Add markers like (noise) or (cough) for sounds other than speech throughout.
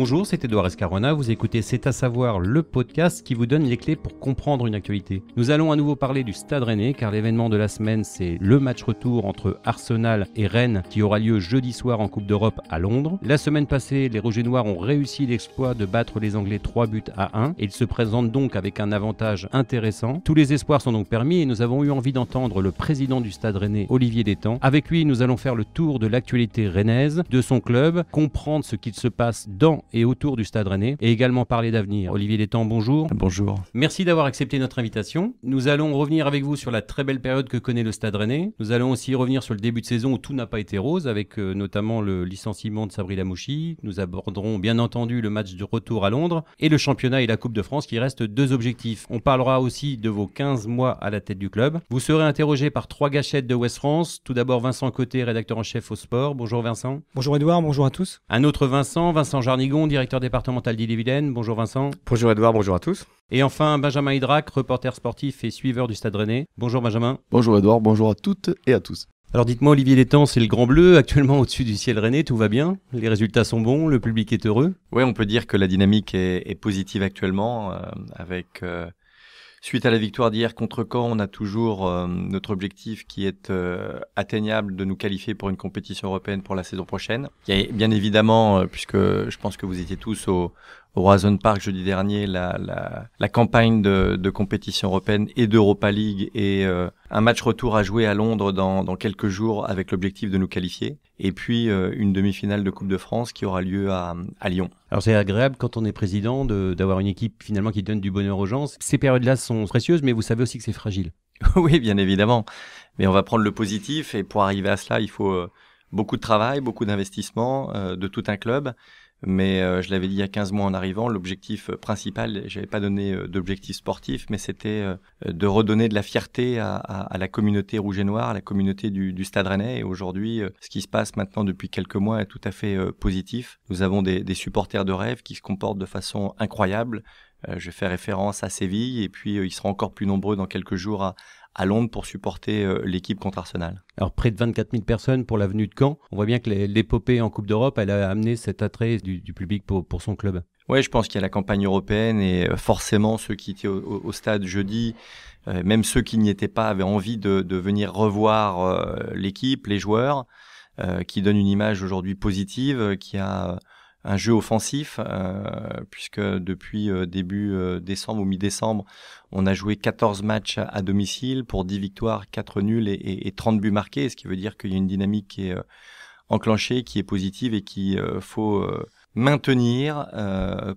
Bonjour, c'est Edouard Escarona, vous écoutez C'est à savoir le podcast qui vous donne les clés pour comprendre une actualité. Nous allons à nouveau parler du Stade Rennais car l'événement de la semaine c'est le match retour entre Arsenal et Rennes qui aura lieu jeudi soir en Coupe d'Europe à Londres. La semaine passée, les Rouges et Noirs ont réussi l'exploit de battre les Anglais 3 buts à 1 et ils se présentent donc avec un avantage intéressant. Tous les espoirs sont donc permis et nous avons eu envie d'entendre le président du Stade Rennais Olivier Détang. Avec lui, nous allons faire le tour de l'actualité rennaise, de son club, comprendre ce qu'il se passe dans et autour du Stade Rennais et également parler d'avenir. Olivier Létang, bonjour. Bonjour. Merci d'avoir accepté notre invitation. Nous allons revenir avec vous sur la très belle période que connaît le Stade Rennais. Nous allons aussi revenir sur le début de saison où tout n'a pas été rose avec euh, notamment le licenciement de Sabri Lamouchi. Nous aborderons bien entendu le match de retour à Londres et le championnat et la Coupe de France qui restent deux objectifs. On parlera aussi de vos 15 mois à la tête du club. Vous serez interrogé par trois gâchettes de West France. Tout d'abord Vincent Côté, rédacteur en chef au sport. Bonjour Vincent. Bonjour Edouard, bonjour à tous. Un autre Vincent, Vincent directeur départemental Bonjour Vincent. Bonjour Edouard, bonjour à tous. Et enfin Benjamin Hydrac, reporter sportif et suiveur du Stade Rennais. Bonjour Benjamin. Bonjour Edouard, bonjour à toutes et à tous. Alors dites-moi Olivier Létang, c'est le Grand Bleu, actuellement au-dessus du ciel rennais, tout va bien, les résultats sont bons, le public est heureux. Oui, on peut dire que la dynamique est, positive actuellement, euh, avec euh, Suite à la victoire d'hier contre Caen, on a toujours euh, notre objectif qui est euh, atteignable de nous qualifier pour une compétition européenne pour la saison prochaine. Il bien évidemment, euh, puisque je pense que vous étiez tous au, Horizon Park jeudi dernier la, la, la campagne de, de, compétition européenne et d'Europa League et euh, un match retour à jouer à Londres dans, dans quelques jours avec l'objectif de nous qualifier. Et puis euh, une demi-finale de Coupe de France qui aura lieu à, à Lyon. Alors c'est agréable quand on est président d'avoir une équipe finalement qui donne du bonheur aux gens. Ces périodes-là sont précieuses, mais vous savez aussi que c'est fragile. (laughs) oui, bien évidemment. Mais on va prendre le positif et pour arriver à cela, il faut euh, beaucoup de travail, beaucoup d'investissement de tout un club. Mais euh, je l'avais dit il y a 15 mois en arrivant, l'objectif euh, principal, je n'avais pas donné euh, d'objectif sportif, mais c'était de redonner de la fierté à, la communauté rouge et noire, à la communauté du, Stade Rennais. Et aujourd'hui, ce qui se passe maintenant depuis quelques mois est tout à fait positif. Nous avons des, des supporters de rêve qui se comportent de façon incroyable. je fais référence à Séville, et puis ils seront encore plus nombreux dans quelques jours à, à Londres pour supporter euh, l'équipe contre Arsenal. Alors près de 24 000 personnes pour l'avenue de Caen. On voit bien que l'épopée en Coupe d'Europe, elle a amené cet attrait du, public pour, son club. Oui, je pense qu'il y a la campagne européenne et euh, forcément ceux qui étaient au, stade jeudi, euh, même ceux qui n'y étaient pas, avaient envie de, venir revoir l'équipe, les joueurs, qui donnent une image aujourd'hui positive, qui a un jeu offensif, euh, puisque depuis euh, début euh, décembre ou mi-décembre, on a joué 14 matchs à domicile pour 10 victoires, 4 nuls et, 30 buts marqués, ce qui veut dire qu'il y a une dynamique qui est enclenchée, qui est positive et qu'il faut maintenir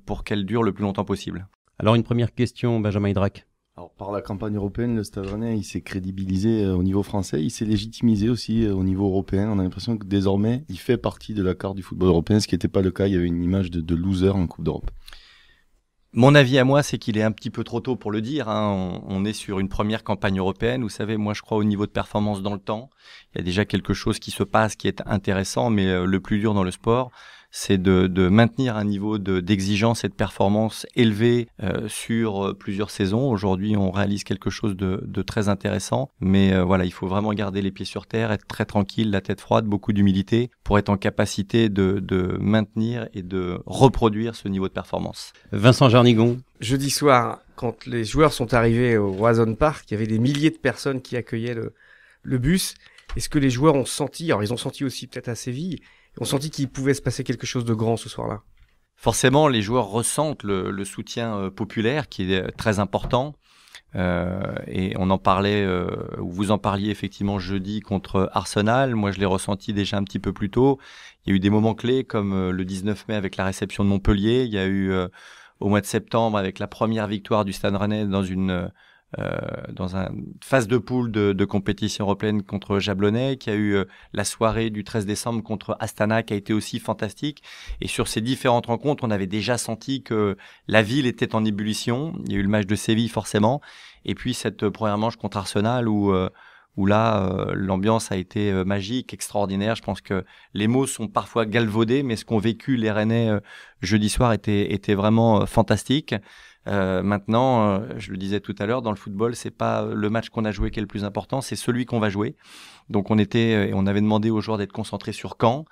pour qu'elle dure le plus longtemps possible. Alors une première question, Benjamin Hydrac. Alors, par la campagne européenne, le Stade Rennais, il s'est crédibilisé euh, au niveau français, il s'est légitimisé aussi euh, au niveau européen. On a l'impression que désormais, il fait partie de la carte du football européen, ce qui n'était pas le cas. Il y avait une image de, loser en Coupe d'Europe. Mon avis à moi, c'est qu'il est un petit peu trop tôt pour le dire. Hein. on, est sur une première campagne européenne. Vous savez, moi, je crois au niveau de performance dans le temps. Il y a déjà quelque chose qui se passe, qui est intéressant, mais euh, le plus dur dans le sport, c'est de, maintenir un niveau d'exigence et de performance élevé euh, sur euh, plusieurs saisons. Aujourd'hui, on réalise quelque chose de, très intéressant, mais euh, voilà, il faut vraiment garder les pieds sur terre, être très tranquille, la tête froide, beaucoup d'humilité pour être en capacité de, maintenir et de reproduire ce niveau de performance. Vincent Jarnigon, jeudi soir, quand les joueurs sont arrivés au Roison Park, il y avait des milliers de personnes qui accueillaient le, le bus. Est-ce que les joueurs ont senti, alors ils ont senti aussi peut-être à Séville, on sentit qu'il pouvait se passer quelque chose de grand ce soir-là. Forcément, les joueurs ressentent le, soutien euh, populaire qui est euh, très important. Euh, et on en parlait, vous en parliez effectivement jeudi contre Arsenal. Moi, je l'ai ressenti déjà un petit peu plus tôt. Il y a eu des moments clés comme le 19 mai avec la réception de Montpellier. Il y a eu au mois de septembre avec la première victoire du Stade Rennais dans une euh, dans une phase de poule de, de, compétition européenne contre Jablonnet, qui a eu euh, la soirée du 13 décembre contre Astana, qui a été aussi fantastique. Et sur ces différentes rencontres, on avait déjà senti que la ville était en ébullition. Il y a eu le match de Séville forcément, et puis cette euh, première manche contre Arsenal où là, l'ambiance a été magique, extraordinaire. Je pense que les mots sont parfois galvaudés, mais ce qu'ont vécu les Rennais jeudi soir était vraiment fantastique. Euh, maintenant, euh, je le disais tout à l'heure, dans le football, c'est pas euh, le match qu'on a joué qui est le plus important, c'est celui qu'on va jouer. Donc on était et on avait demandé aux joueurs d'être concentrés sur quand,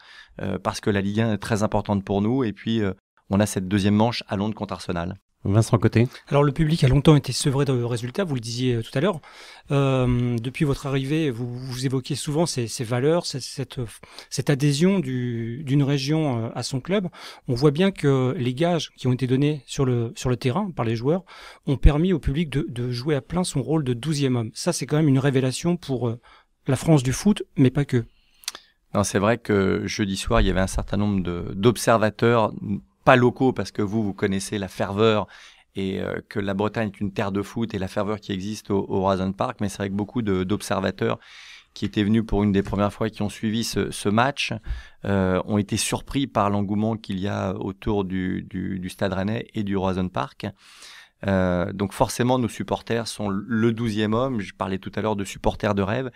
parce que la Ligue 1 est très importante pour nous et puis on a cette deuxième manche à Londres contre Arsenal. Vincent Côté. Alors le public a longtemps été sevré de résultats, vous le disiez euh, tout à l'heure. Euh, depuis votre arrivée, vous, vous souvent ces, valeurs, cette, cette, euh, adhésion d'une région à son club. On voit bien que les gages qui ont été donnés sur le, sur le terrain par les joueurs ont permis au public de, de jouer à plein son rôle de douzième homme. Ça, c'est quand même une révélation pour la France du foot, mais pas que. Non, c'est vrai que jeudi soir, il y avait un certain nombre d'observateurs pas locaux parce que vous, vous connaissez la ferveur et euh, que la Bretagne est une terre de foot et la ferveur qui existe au, au Park, mais c'est vrai que beaucoup d'observateurs qui étaient venus pour une des premières fois et qui ont suivi ce, match euh, ont été surpris par l'engouement qu'il y a autour du, Stade Rennais et du Horizon Park. Euh, donc forcément, nos supporters sont le douzième homme. Je parlais tout à l'heure de supporters de rêve.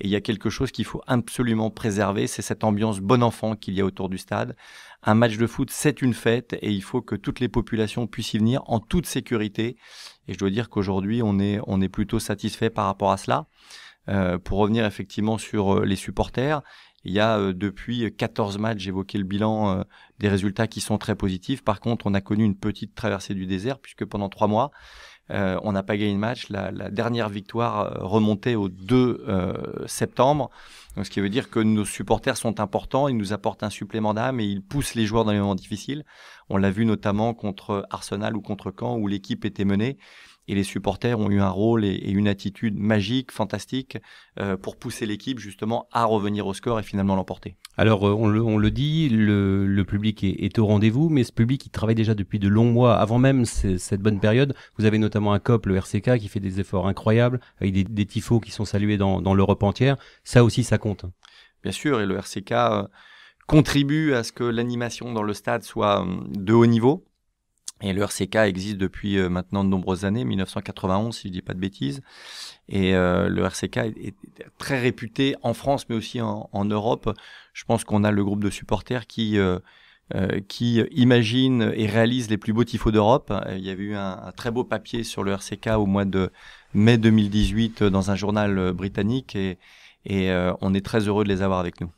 Et il y a quelque chose qu'il faut absolument préserver, c'est cette ambiance bon enfant qu'il y a autour du stade. Un match de foot, c'est une fête et il faut que toutes les populations puissent y venir en toute sécurité. Et je dois dire qu'aujourd'hui, on est, on est plutôt satisfait par rapport à cela. Euh, pour revenir effectivement sur euh, les supporters, il y a euh, depuis 14 matchs, j'évoquais le bilan, des résultats qui sont très positifs. Par contre, on a connu une petite traversée du désert puisque pendant trois mois, euh, on n'a pas gagné de match. La, dernière victoire euh, remontait au 2 euh, septembre. ce qui veut dire que nos supporters sont importants. Ils nous apportent un supplément d'âme et ils poussent les joueurs dans les moments difficiles. On l'a vu notamment contre Arsenal ou contre Caen où l'équipe était menée et les supporters ont eu un rôle et, une attitude magique, fantastique, euh, pour pousser l'équipe justement à revenir au score et finalement l'emporter. Alors euh, on le, dit, le, public est, au rendez-vous, mais ce public il travaille déjà depuis de longs mois, avant même cette bonne période. Vous avez notamment un COP, le RCK, qui fait des efforts incroyables, avec des, tifos qui sont salués dans, l'Europe entière. Ça aussi, ça compte. Bien sûr, et le RCK... Euh, contribue à ce que l'animation dans le stade soit hum, de haut niveau. Et le RCK existe depuis euh, maintenant de nombreuses années, 1991 si je ne dis pas de bêtises. Et euh, le RCK est, très réputé en France, mais aussi en, Europe. Je pense qu'on a le groupe de supporters qui euh, qui imagine et réalise les plus beaux tifos d'Europe. Il y avait eu un, très beau papier sur le RCK au mois de mai 2018 dans un journal britannique et, on est très heureux de les avoir avec nous.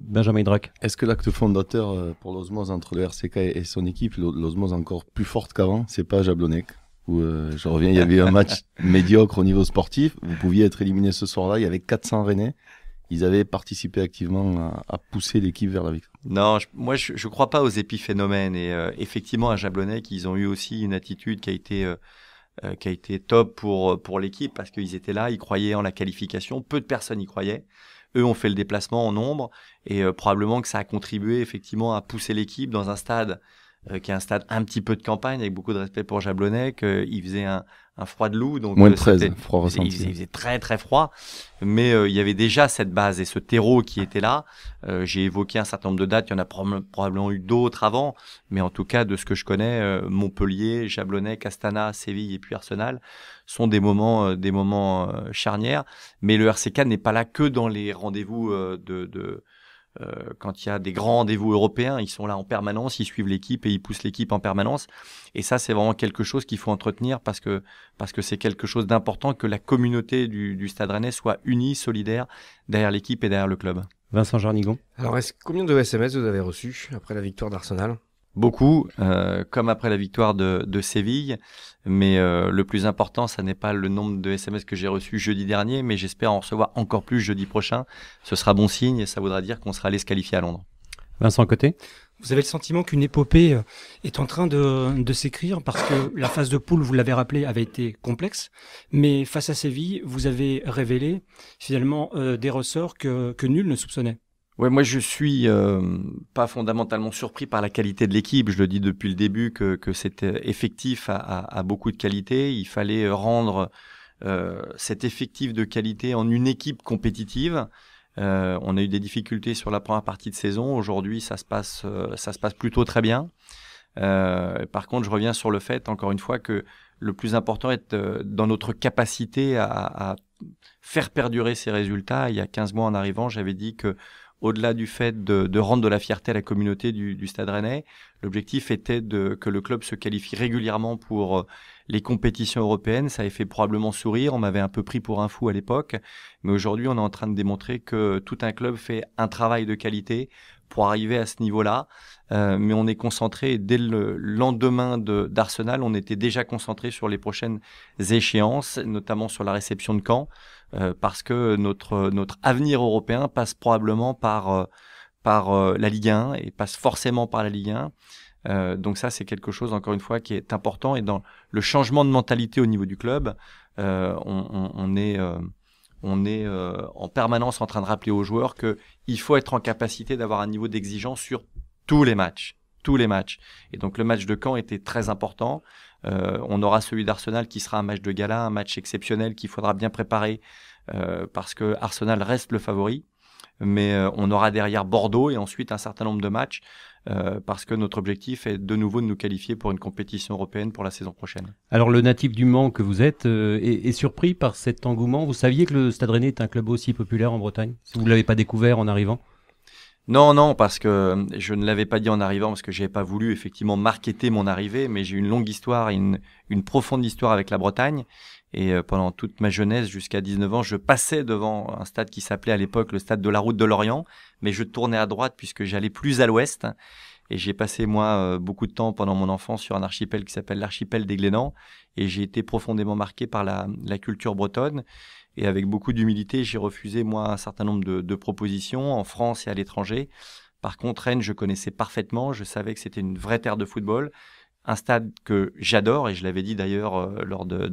Benjamin Drac. Est-ce que l'acte fondateur euh, pour l'osmose entre le RCK et son équipe, l'osmose encore plus forte qu'avant, c'est pas Jablonec où euh, je reviens, il y avait un match (laughs) médiocre au niveau sportif. Vous pouviez être éliminé ce soir-là. Il y avait 400 Rennais. Ils avaient participé activement à, pousser l'équipe vers la victoire. Non, moi je, ne crois pas aux épiphénomènes. Et euh, effectivement, à Jablonec, ils ont eu aussi une attitude qui a été qui a été top pour pour l'équipe parce qu'ils étaient là, ils croyaient en la qualification. Peu de personnes y croyaient. Eux ont fait le déplacement en nombre et euh, probablement que ça a contribué effectivement à pousser l'équipe dans un stade euh, qui est un stade un petit peu de campagne avec beaucoup de respect pour Jablonec. Euh, il faisait un, un froid de loup. Donc, Moins euh, Il, faisait très très froid, mais euh, il y avait déjà cette base et ce terreau qui était là. Euh, j'ai évoqué un certain nombre de dates, il y en a probablement eu d'autres avant, mais en tout cas, de ce que je connais, Montpellier, Jablonnet, Castana, Séville et puis Arsenal sont des moments, des moments charnières. Mais le RCK n'est pas là que dans les rendez-vous de, de euh, quand il y a des grands rendez-vous européens, ils sont là en permanence, ils suivent l'équipe et ils poussent l'équipe en permanence. Et ça, c'est vraiment quelque chose qu'il faut entretenir parce que parce que c'est quelque chose d'important que la communauté du, Stade Rennais soit unie, solidaire derrière l'équipe et derrière le club. Vincent Jarnigon. Alors, est-ce, combien de SMS vous avez reçus après la victoire d'Arsenal beaucoup, euh, comme après la victoire de, Séville. Mais euh, le plus important, ça n'est pas le nombre de SMS que j'ai reçu jeudi dernier, mais j'espère en recevoir encore plus jeudi prochain. Ce sera bon signe et ça voudra dire qu'on sera allé se qualifier à Londres. Vincent Côté vous avez le sentiment qu'une épopée euh, est en train de, s'écrire parce que la phase de poule, vous l'avez rappelé, avait été complexe, mais face à Séville, vous avez révélé finalement des ressorts que nul ne soupçonnait. Ouais, moi je suis euh, pas fondamentalement surpris par la qualité de l'équipe. Je le dis depuis le début que, que cet effectif a, beaucoup de qualité. Il fallait rendre euh, cet effectif de qualité en une équipe compétitive. Euh, on a eu des difficultés sur la première partie de saison. Aujourd'hui, ça se passe, ça se passe plutôt très bien. par contre, je reviens sur le fait, encore une fois, que le plus important est dans notre capacité à, à faire perdurer ces résultats. Il y a 15 mois en arrivant, j'avais dit que au-delà du fait de, rendre de la fierté à la communauté du, Stade Rennais, l'objectif était que le club se qualifie régulièrement pour euh, les compétitions européennes. Ça avait fait probablement sourire, on m'avait un peu pris pour un fou à l'époque, mais aujourd'hui on est en train de démontrer que tout un club fait un travail de qualité pour arriver à ce niveau-là. Euh, mais on est concentré, dès le lendemain d'Arsenal, on était déjà concentré sur les prochaines échéances, notamment sur la réception de Caen. Euh, parce que notre, notre avenir européen passe probablement par, euh, par euh, la Ligue 1 et passe forcément par la Ligue 1. donc ça, c'est quelque chose, encore une fois, qui est important. Et dans le changement de mentalité au niveau du club, on, est on est en permanence en train de rappeler aux joueurs qu'il faut être en capacité d'avoir un niveau d'exigence sur tous les matchs. Tous les matchs. Et donc le match de Caen était très important. Euh, on aura celui d'Arsenal qui sera un match de gala, un match exceptionnel qu'il faudra bien préparer euh, parce que Arsenal reste le favori. Mais euh, on aura derrière Bordeaux et ensuite un certain nombre de matchs parce que notre objectif est de nouveau de nous qualifier pour une compétition européenne pour la saison prochaine. Alors le natif du Mans que vous êtes est, surpris par cet engouement. Vous saviez que le Stade Rennais est un club aussi populaire en Bretagne Vous ne l'avez pas découvert en arrivant non, non, parce que euh, je ne l'avais pas dit en arrivant, parce que je n'avais pas voulu effectivement marketer mon arrivée, mais j'ai une longue histoire, une, une profonde histoire avec la Bretagne. Et euh, pendant toute ma jeunesse, jusqu'à 19 ans, je passais devant un stade qui s'appelait à l'époque le stade de la route de l'Orient, mais je tournais à droite puisque j'allais plus à l'ouest. Et j'ai passé, moi, euh, beaucoup de temps pendant mon enfance sur un archipel qui s'appelle l'archipel des Glénans. Et j'ai été profondément marqué par la, la culture bretonne. Et avec beaucoup d'humilité, j'ai refusé, moi, un certain nombre de, propositions en France et à l'étranger. Par contre, Rennes, je connaissais parfaitement. Je savais que c'était une vraie terre de football. Un stade que j'adore, et je l'avais dit d'ailleurs euh, lors de,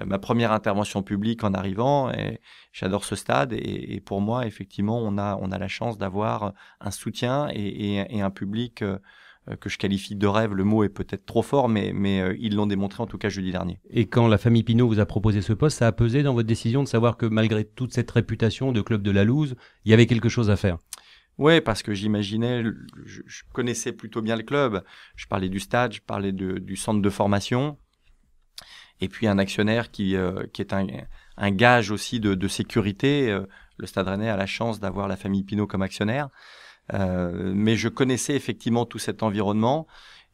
euh, ma première intervention publique en arrivant. Et j'adore ce stade et, pour moi, effectivement, on a, on a la chance d'avoir un soutien et, et un public euh, euh, que je qualifie de rêve. Le mot est peut-être trop fort, mais, euh, ils l'ont démontré en tout cas jeudi dernier. Et quand la famille Pinault vous a proposé ce poste, ça a pesé dans votre décision de savoir que malgré toute cette réputation de club de la Louse, il y avait quelque chose à faire oui, parce que j'imaginais, je, connaissais plutôt bien le club. Je parlais du stade, je parlais du centre de formation. Et puis un actionnaire qui, euh, est un, gage aussi de, de sécurité. Le Stade Rennais a la chance d'avoir la famille Pinault comme actionnaire. Euh, mais je connaissais effectivement tout cet environnement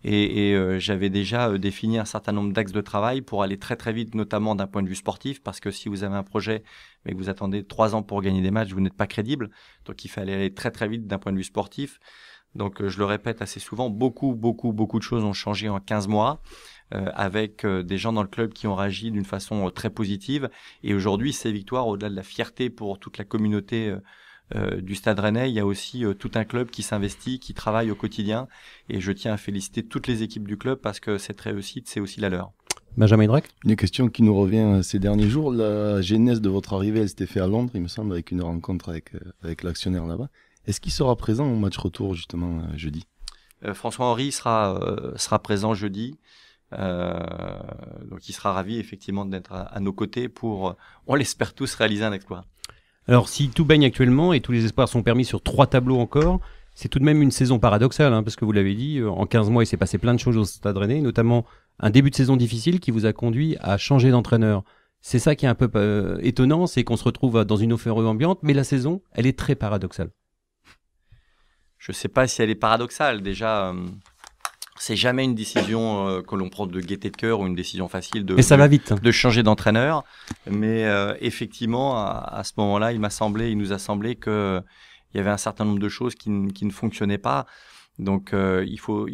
et, et euh, j'avais déjà euh, défini un certain nombre d'axes de travail pour aller très très vite, notamment d'un point de vue sportif, parce que si vous avez un projet mais que vous attendez trois ans pour gagner des matchs, vous n'êtes pas crédible. Donc il fallait aller très très vite d'un point de vue sportif. Donc je le répète assez souvent, beaucoup beaucoup beaucoup de choses ont changé en 15 mois. avec des gens dans le club qui ont réagi d'une façon très positive. Et aujourd'hui, ces victoires, au-delà de la fierté pour toute la communauté euh, du Stade Rennais, il y a aussi euh, tout un club qui s'investit, qui travaille au quotidien. Et je tiens à féliciter toutes les équipes du club parce que cette réussite, c'est aussi la leur. Benjamin Drac Une question qui nous revient euh, ces derniers jours. La genèse de votre arrivée, elle s'était faite à Londres, il me semble, avec une rencontre avec, l'actionnaire là-bas. Est-ce qu'il sera présent au match retour, justement, jeudi François Henri sera, sera présent jeudi. donc il sera ravi effectivement d'être à, à, nos côtés pour, on l'espère tous, réaliser un exploit. Alors si tout baigne actuellement et tous les espoirs sont permis sur trois tableaux encore, c'est tout de même une saison paradoxale, hein, parce que vous l'avez dit, euh, en 15 mois, il s'est passé plein de choses au Stade Rennais, notamment un début de saison difficile qui vous a conduit à changer d'entraîneur. C'est ça qui est un peu euh, étonnant, c'est qu'on se retrouve dans une offre ambiante, mais la saison, elle est très paradoxale. Je ne sais pas si elle est paradoxale. Déjà, euh, c'est jamais une décision euh, que l'on prend de gaieté de cœur ou une décision facile de, changer d'entraîneur. Mais euh, effectivement, à, ce moment-là, il m'a semblé, il nous a semblé qu'il y avait un certain nombre de choses qui, ne fonctionnaient pas. Donc, euh, il faut,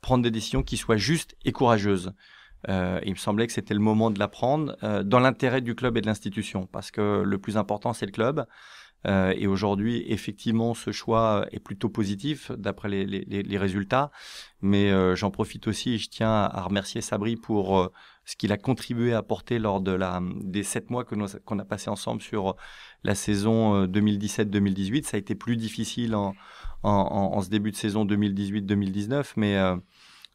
prendre des décisions qui soient justes et courageuses. il me semblait que c'était le moment de la prendre dans l'intérêt du club et de l'institution, parce que le plus important, c'est le club. Euh, et aujourd'hui, effectivement, ce choix est plutôt positif d'après les, résultats. Mais euh, j'en profite aussi et je tiens à remercier Sabri pour euh, ce qu'il a contribué à apporter lors de la, des sept mois qu'on a passé ensemble sur la saison 2017-2018. Ça a été plus difficile en, en, en ce début de saison 2018-2019, mais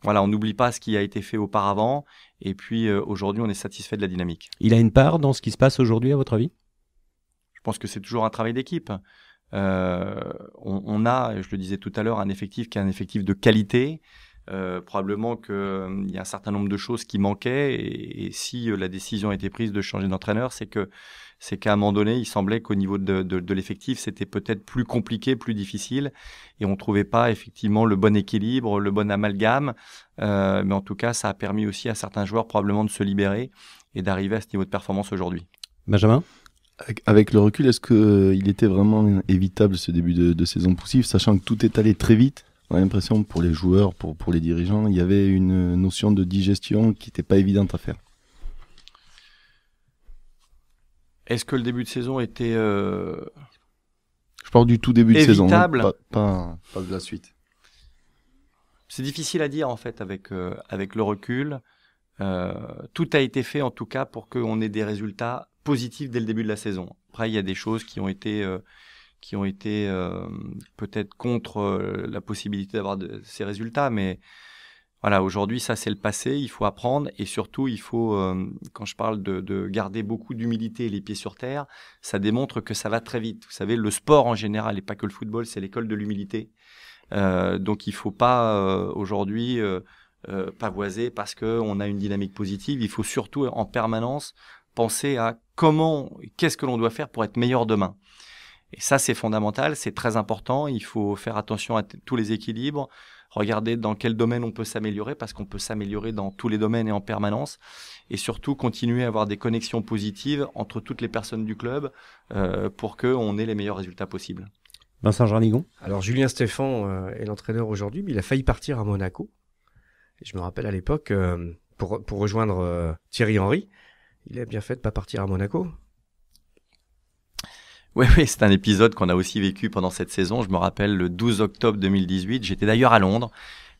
voilà, on n'oublie pas ce qui a été fait auparavant. Et puis aujourd'hui, on est satisfait de la dynamique. Il a une part dans ce qui se passe aujourd'hui, à votre avis je pense que c'est toujours un travail d'équipe. Euh, on, a, je le disais tout à l'heure, un effectif qui est un effectif de qualité. Euh, probablement qu'il euh, y a un certain nombre de choses qui manquaient et, si la décision a été prise de changer d'entraîneur, c'est que c'est qu'à un moment donné, il semblait qu'au niveau de, l'effectif, c'était peut-être plus compliqué, plus difficile, et on trouvait pas effectivement le bon équilibre, le bon amalgame. mais en tout cas, ça a permis aussi à certains joueurs probablement de se libérer et d'arriver à ce niveau de performance aujourd'hui. Benjamin avec, le recul, est-ce qu'il euh, il était vraiment évitable ce début de, saison poussive, sachant que tout est allé très vite on a l'impression pour les joueurs, pour, pour les dirigeants, il y avait une notion de digestion qui n'était pas évidente à faire. Est-ce que le début de saison était. Euh, Je parle du tout début de saison. Hein, pas, de la suite. C'est difficile à dire en fait avec, euh, avec le recul. tout a été fait en tout cas pour qu'on ait des résultats positif dès le début de la saison. Après, il y a des choses qui ont été euh, qui ont été euh, peut-être contre euh, la possibilité d'avoir ces résultats, mais voilà, aujourd'hui, ça c'est le passé, il faut apprendre et surtout, il faut, quand je parle de, garder beaucoup d'humilité et les pieds sur terre, ça démontre que ça va très vite. Vous savez, le sport en général et pas que le football, c'est l'école de l'humilité. donc il faut pas aujourd'hui pavoiser parce qu'on a une dynamique positive, il faut surtout en permanence penser à comment, qu'est-ce que l'on doit faire pour être meilleur demain. Et ça, c'est fondamental, c'est très important. Il faut faire attention à tous les équilibres, regarder dans quel domaine on peut s'améliorer, parce qu'on peut s'améliorer dans tous les domaines et en permanence. Et surtout, continuer à avoir des connexions positives entre toutes les personnes du club euh, pour qu'on ait les meilleurs résultats possibles. Vincent Jarnigon Alors, Julien Stéphan euh, est l'entraîneur aujourd'hui, mais il a failli partir à Monaco. Et je me rappelle à l'époque, euh, pour, pour, rejoindre euh, Thierry Henry, il a bien fait de pas partir à Monaco. Oui, oui, c'est un épisode qu'on a aussi vécu pendant cette saison. Je me rappelle le 12 octobre 2018. J'étais d'ailleurs à Londres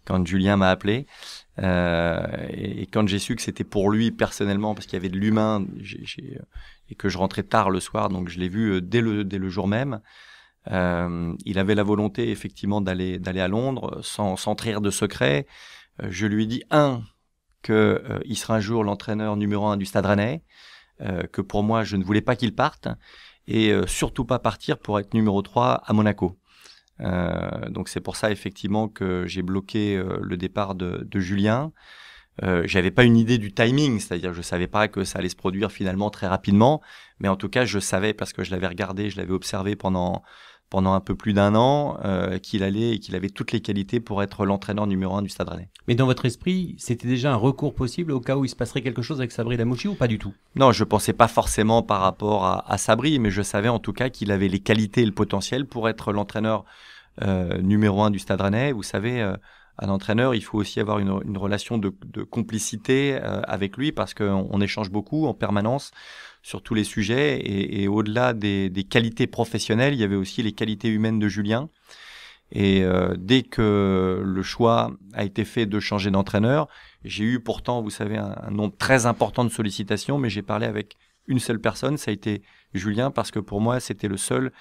quand Julien m'a appelé. Euh, et, quand j'ai su que c'était pour lui personnellement, parce qu'il y avait de l'humain, euh, et que je rentrais tard le soir, donc je l'ai vu euh, dès le, dès le jour même. il avait la volonté effectivement d'aller d'aller à Londres sans, sans de secret. Je lui ai dit un, qu'il euh, sera un jour l'entraîneur numéro un du Stade Rennais, euh, que pour moi, je ne voulais pas qu'il parte, et euh, surtout pas partir pour être numéro 3 à Monaco. donc c'est pour ça effectivement que j'ai bloqué le départ de, Julien. Euh, j'avais pas une idée du timing, c'est-à-dire je savais pas que ça allait se produire finalement très rapidement, mais en tout cas je savais parce que je l'avais regardé, je l'avais observé pendant pendant un peu plus d'un an euh, qu'il allait et qu'il avait toutes les qualités pour être l'entraîneur numéro un du Stade Rennais. Mais dans votre esprit, c'était déjà un recours possible au cas où il se passerait quelque chose avec Sabri Lamouchi ou pas du tout Non, je pensais pas forcément par rapport à, Sabri, mais je savais en tout cas qu'il avait les qualités et le potentiel pour être l'entraîneur euh, numéro un du Stade Rennais. Vous savez, euh, un entraîneur, il faut aussi avoir une, relation de, complicité avec lui parce qu'on échange beaucoup en permanence sur tous les sujets. Et, au-delà des, qualités professionnelles, il y avait aussi les qualités humaines de Julien. Et euh, dès que le choix a été fait de changer d'entraîneur, j'ai eu pourtant, vous savez, un, un, nombre très important de sollicitations, mais j'ai parlé avec une seule personne, ça a été Julien, parce que pour moi, c'était le seul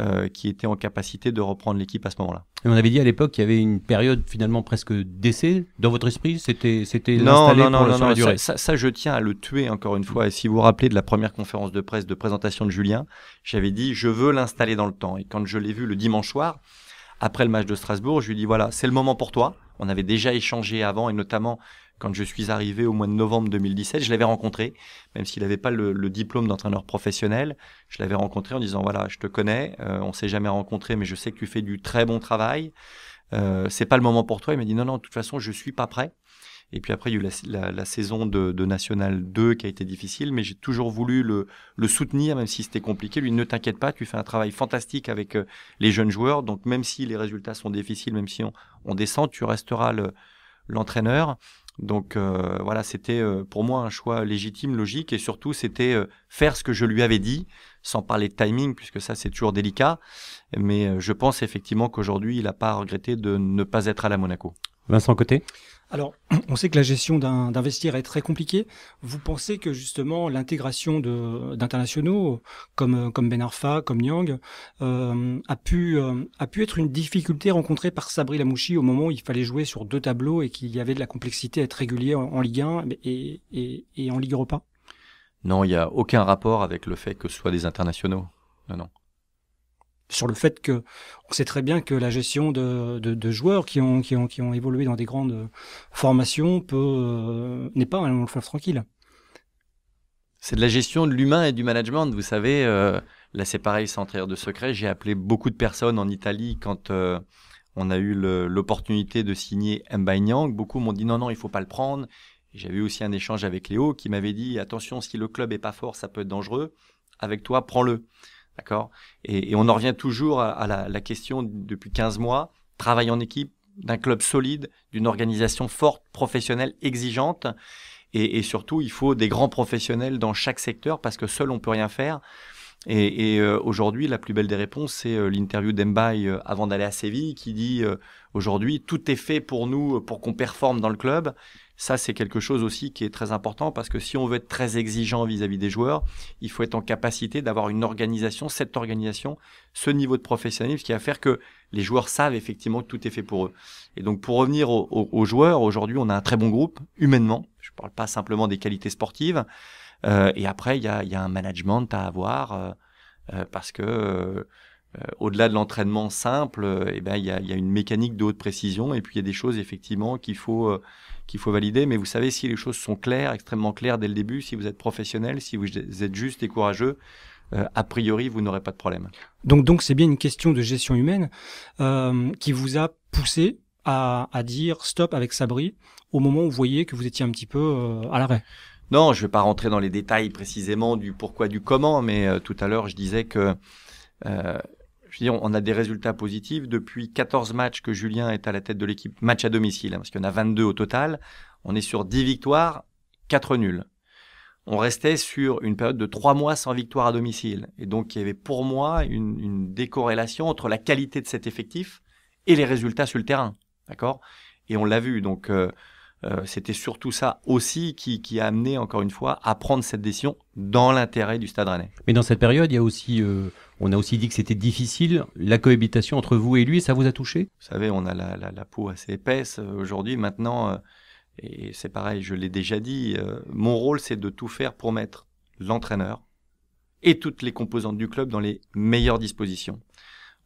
euh, qui était en capacité de reprendre l'équipe à ce moment-là. Et on avait dit à l'époque qu'il y avait une période finalement presque d'essai. Dans votre esprit, c'était c'était non non pour non, Ça, je tiens à le tuer encore une fois. Et si vous vous rappelez de la première conférence de presse de présentation de Julien, j'avais dit je veux l'installer dans le temps. Et quand je l'ai vu le dimanche soir après le match de Strasbourg, je lui dis voilà c'est le moment pour toi. On avait déjà échangé avant et notamment quand je suis arrivé au mois de novembre 2017, je l'avais rencontré, même s'il n'avait pas le, diplôme d'entraîneur professionnel. Je l'avais rencontré en disant voilà, je te connais, on euh, on s'est jamais rencontré, mais je sais que tu fais du très bon travail. Euh, c'est pas le moment pour toi. Il m'a dit non, non, de toute façon, je suis pas prêt. Et puis après, il y a eu la, saison de, National 2 qui a été difficile, mais j'ai toujours voulu le, soutenir, même si c'était compliqué. Lui, ne t'inquiète pas, tu fais un travail fantastique avec euh, les jeunes joueurs. Donc même si les résultats sont difficiles, même si on, descend, tu resteras l'entraîneur. Donc euh, voilà, c'était euh, pour moi un choix légitime, logique, et surtout c'était euh, faire ce que je lui avais dit, sans parler de timing, puisque ça c'est toujours délicat. Mais je pense effectivement qu'aujourd'hui, il n'a pas regretté de ne pas être à la Monaco. Vincent Côté alors, (clears throat) on sait que la gestion d'un est très compliquée. Vous pensez que justement l'intégration d'internationaux comme, Benarfa, Ben Arfa, comme Nyang, euh, a, pu, euh, a pu être une difficulté rencontrée par Sabri Lamouchi au moment où il fallait jouer sur deux tableaux et qu'il y avait de la complexité à être régulier en, Ligue 1 et, et en Ligue Europa Non, il n'y a aucun rapport avec le fait que ce soit des internationaux. Non, non sur le fait que on sait très bien que la gestion de, joueurs qui ont, qui, ont, évolué dans des grandes formations euh, n'est pas un long tranquille. C'est de la gestion de l'humain et du management. Vous savez, euh, là c'est pareil en travers de secret. J'ai appelé beaucoup de personnes en Italie quand euh, on a eu l'opportunité de signer Mbaye Beaucoup m'ont dit non, non, il faut pas le prendre. J'avais aussi un échange avec Léo qui m'avait dit attention, si le club est pas fort, ça peut être dangereux. Avec toi, prends-le. D'accord et, on en revient toujours à, la, question depuis 15 mois, travail en équipe, d'un club solide, d'une organisation forte, professionnelle, exigeante. Et, surtout, il faut des grands professionnels dans chaque secteur parce que seul, on peut rien faire. Et, euh, aujourd'hui, la plus belle des réponses, c'est euh, l'interview d'Embay euh, avant d'aller à Séville qui dit aujourd'hui, tout est fait pour nous, pour qu'on performe dans le club. Ça, c'est quelque chose aussi qui est très important parce que si on veut être très exigeant vis-à-vis des joueurs, il faut être en capacité d'avoir une organisation, cette organisation, ce niveau de professionnalisme qui va faire que les joueurs savent effectivement que tout est fait pour eux. Et donc, pour revenir aux, aux, joueurs, aujourd'hui, on a un très bon groupe, humainement. Je ne parle pas simplement des qualités sportives. Euh, et après, il y a, un management à avoir euh, euh, parce que euh, au-delà de l'entraînement simple, euh, eh ben, il, y a, une mécanique de haute précision et puis il y a des choses effectivement qu'il faut, euh, qu'il faut valider. Mais vous savez, si les choses sont claires, extrêmement claires dès le début, si vous êtes professionnel, si vous êtes juste et courageux, a priori, vous n'aurez pas de problème. Donc, donc c'est bien une question de gestion humaine qui vous a poussé à, dire stop avec Sabri au moment où vous voyez que vous étiez un petit peu à l'arrêt. Non, je ne vais pas rentrer dans les détails précisément du pourquoi, du comment, mais tout à l'heure, je disais que je on a des résultats positifs depuis 14 matchs que Julien est à la tête de l'équipe, match à domicile, hein, parce qu'il y en a 22 au total. On est sur 10 victoires, 4 nuls. On restait sur une période de 3 mois sans victoire à domicile. Et donc, il y avait pour moi une, décorrélation entre la qualité de cet effectif et les résultats sur le terrain. D'accord Et on l'a vu. Donc, euh, euh, c'était surtout ça aussi qui, a amené, encore une fois, à prendre cette décision dans l'intérêt du Stade Rennais. Mais dans cette période, aussi, euh, on a aussi dit que c'était difficile, la cohabitation entre vous et lui, ça vous a touché Vous savez, on a la, peau assez épaisse euh, aujourd'hui, maintenant, et c'est pareil, je l'ai déjà dit, mon rôle c'est de tout faire pour mettre l'entraîneur et toutes les composantes du club dans les meilleures dispositions.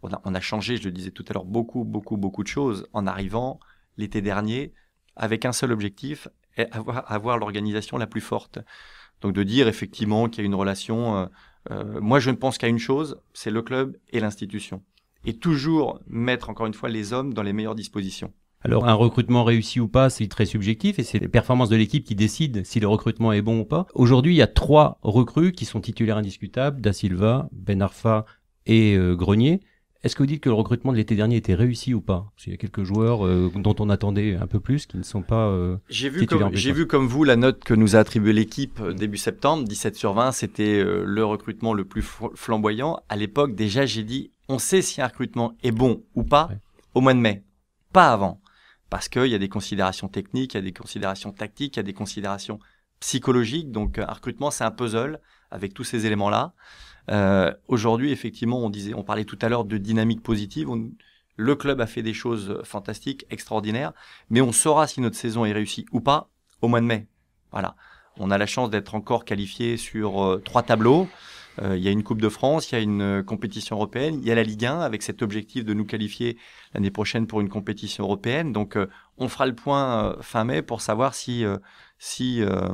On a, on a, changé, je le disais tout à l'heure, beaucoup, beaucoup, beaucoup de choses en arrivant l'été dernier avec un seul objectif, avoir, l'organisation la plus forte. Donc de dire effectivement qu'il y a une relation. Euh, euh, moi, je ne pense qu'à une chose, c'est le club et l'institution. Et toujours mettre, encore une fois, les hommes dans les meilleures dispositions. Alors un recrutement réussi ou pas, c'est très subjectif et c'est les performances de l'équipe qui décident si le recrutement est bon ou pas. Aujourd'hui, il y a trois recrues qui sont titulaires indiscutables, Da Silva, Ben Arfa et euh, Grenier. Est-ce que vous dites que le recrutement de l'été dernier était réussi ou pas Parce y a quelques joueurs euh, dont on attendait un peu plus qui ne sont pas. Euh, j'ai vu, comme, vu comme vous la note que nous a attribuée l'équipe euh, début septembre, 17 sur 20, c'était le recrutement le plus flamboyant. À l'époque, déjà, j'ai dit on sait si un recrutement est bon ou pas au mois de mai, pas avant. Parce qu'il y a des considérations techniques, il y a des considérations tactiques, il y a des considérations psychologiques. Donc, un recrutement, c'est un puzzle avec tous ces éléments-là. Euh, aujourd'hui, effectivement, on disait, on parlait tout à l'heure de dynamique positive. le club a fait des choses fantastiques, extraordinaires, mais on saura si notre saison est réussie ou pas au mois de mai. Voilà. On a la chance d'être encore qualifié sur euh, trois tableaux. Euh, il y a une Coupe de France, il y a une compétition européenne, il y a la Ligue 1 avec cet objectif de nous qualifier l'année prochaine pour une compétition européenne. Donc on fera le point fin mai pour savoir si si euh,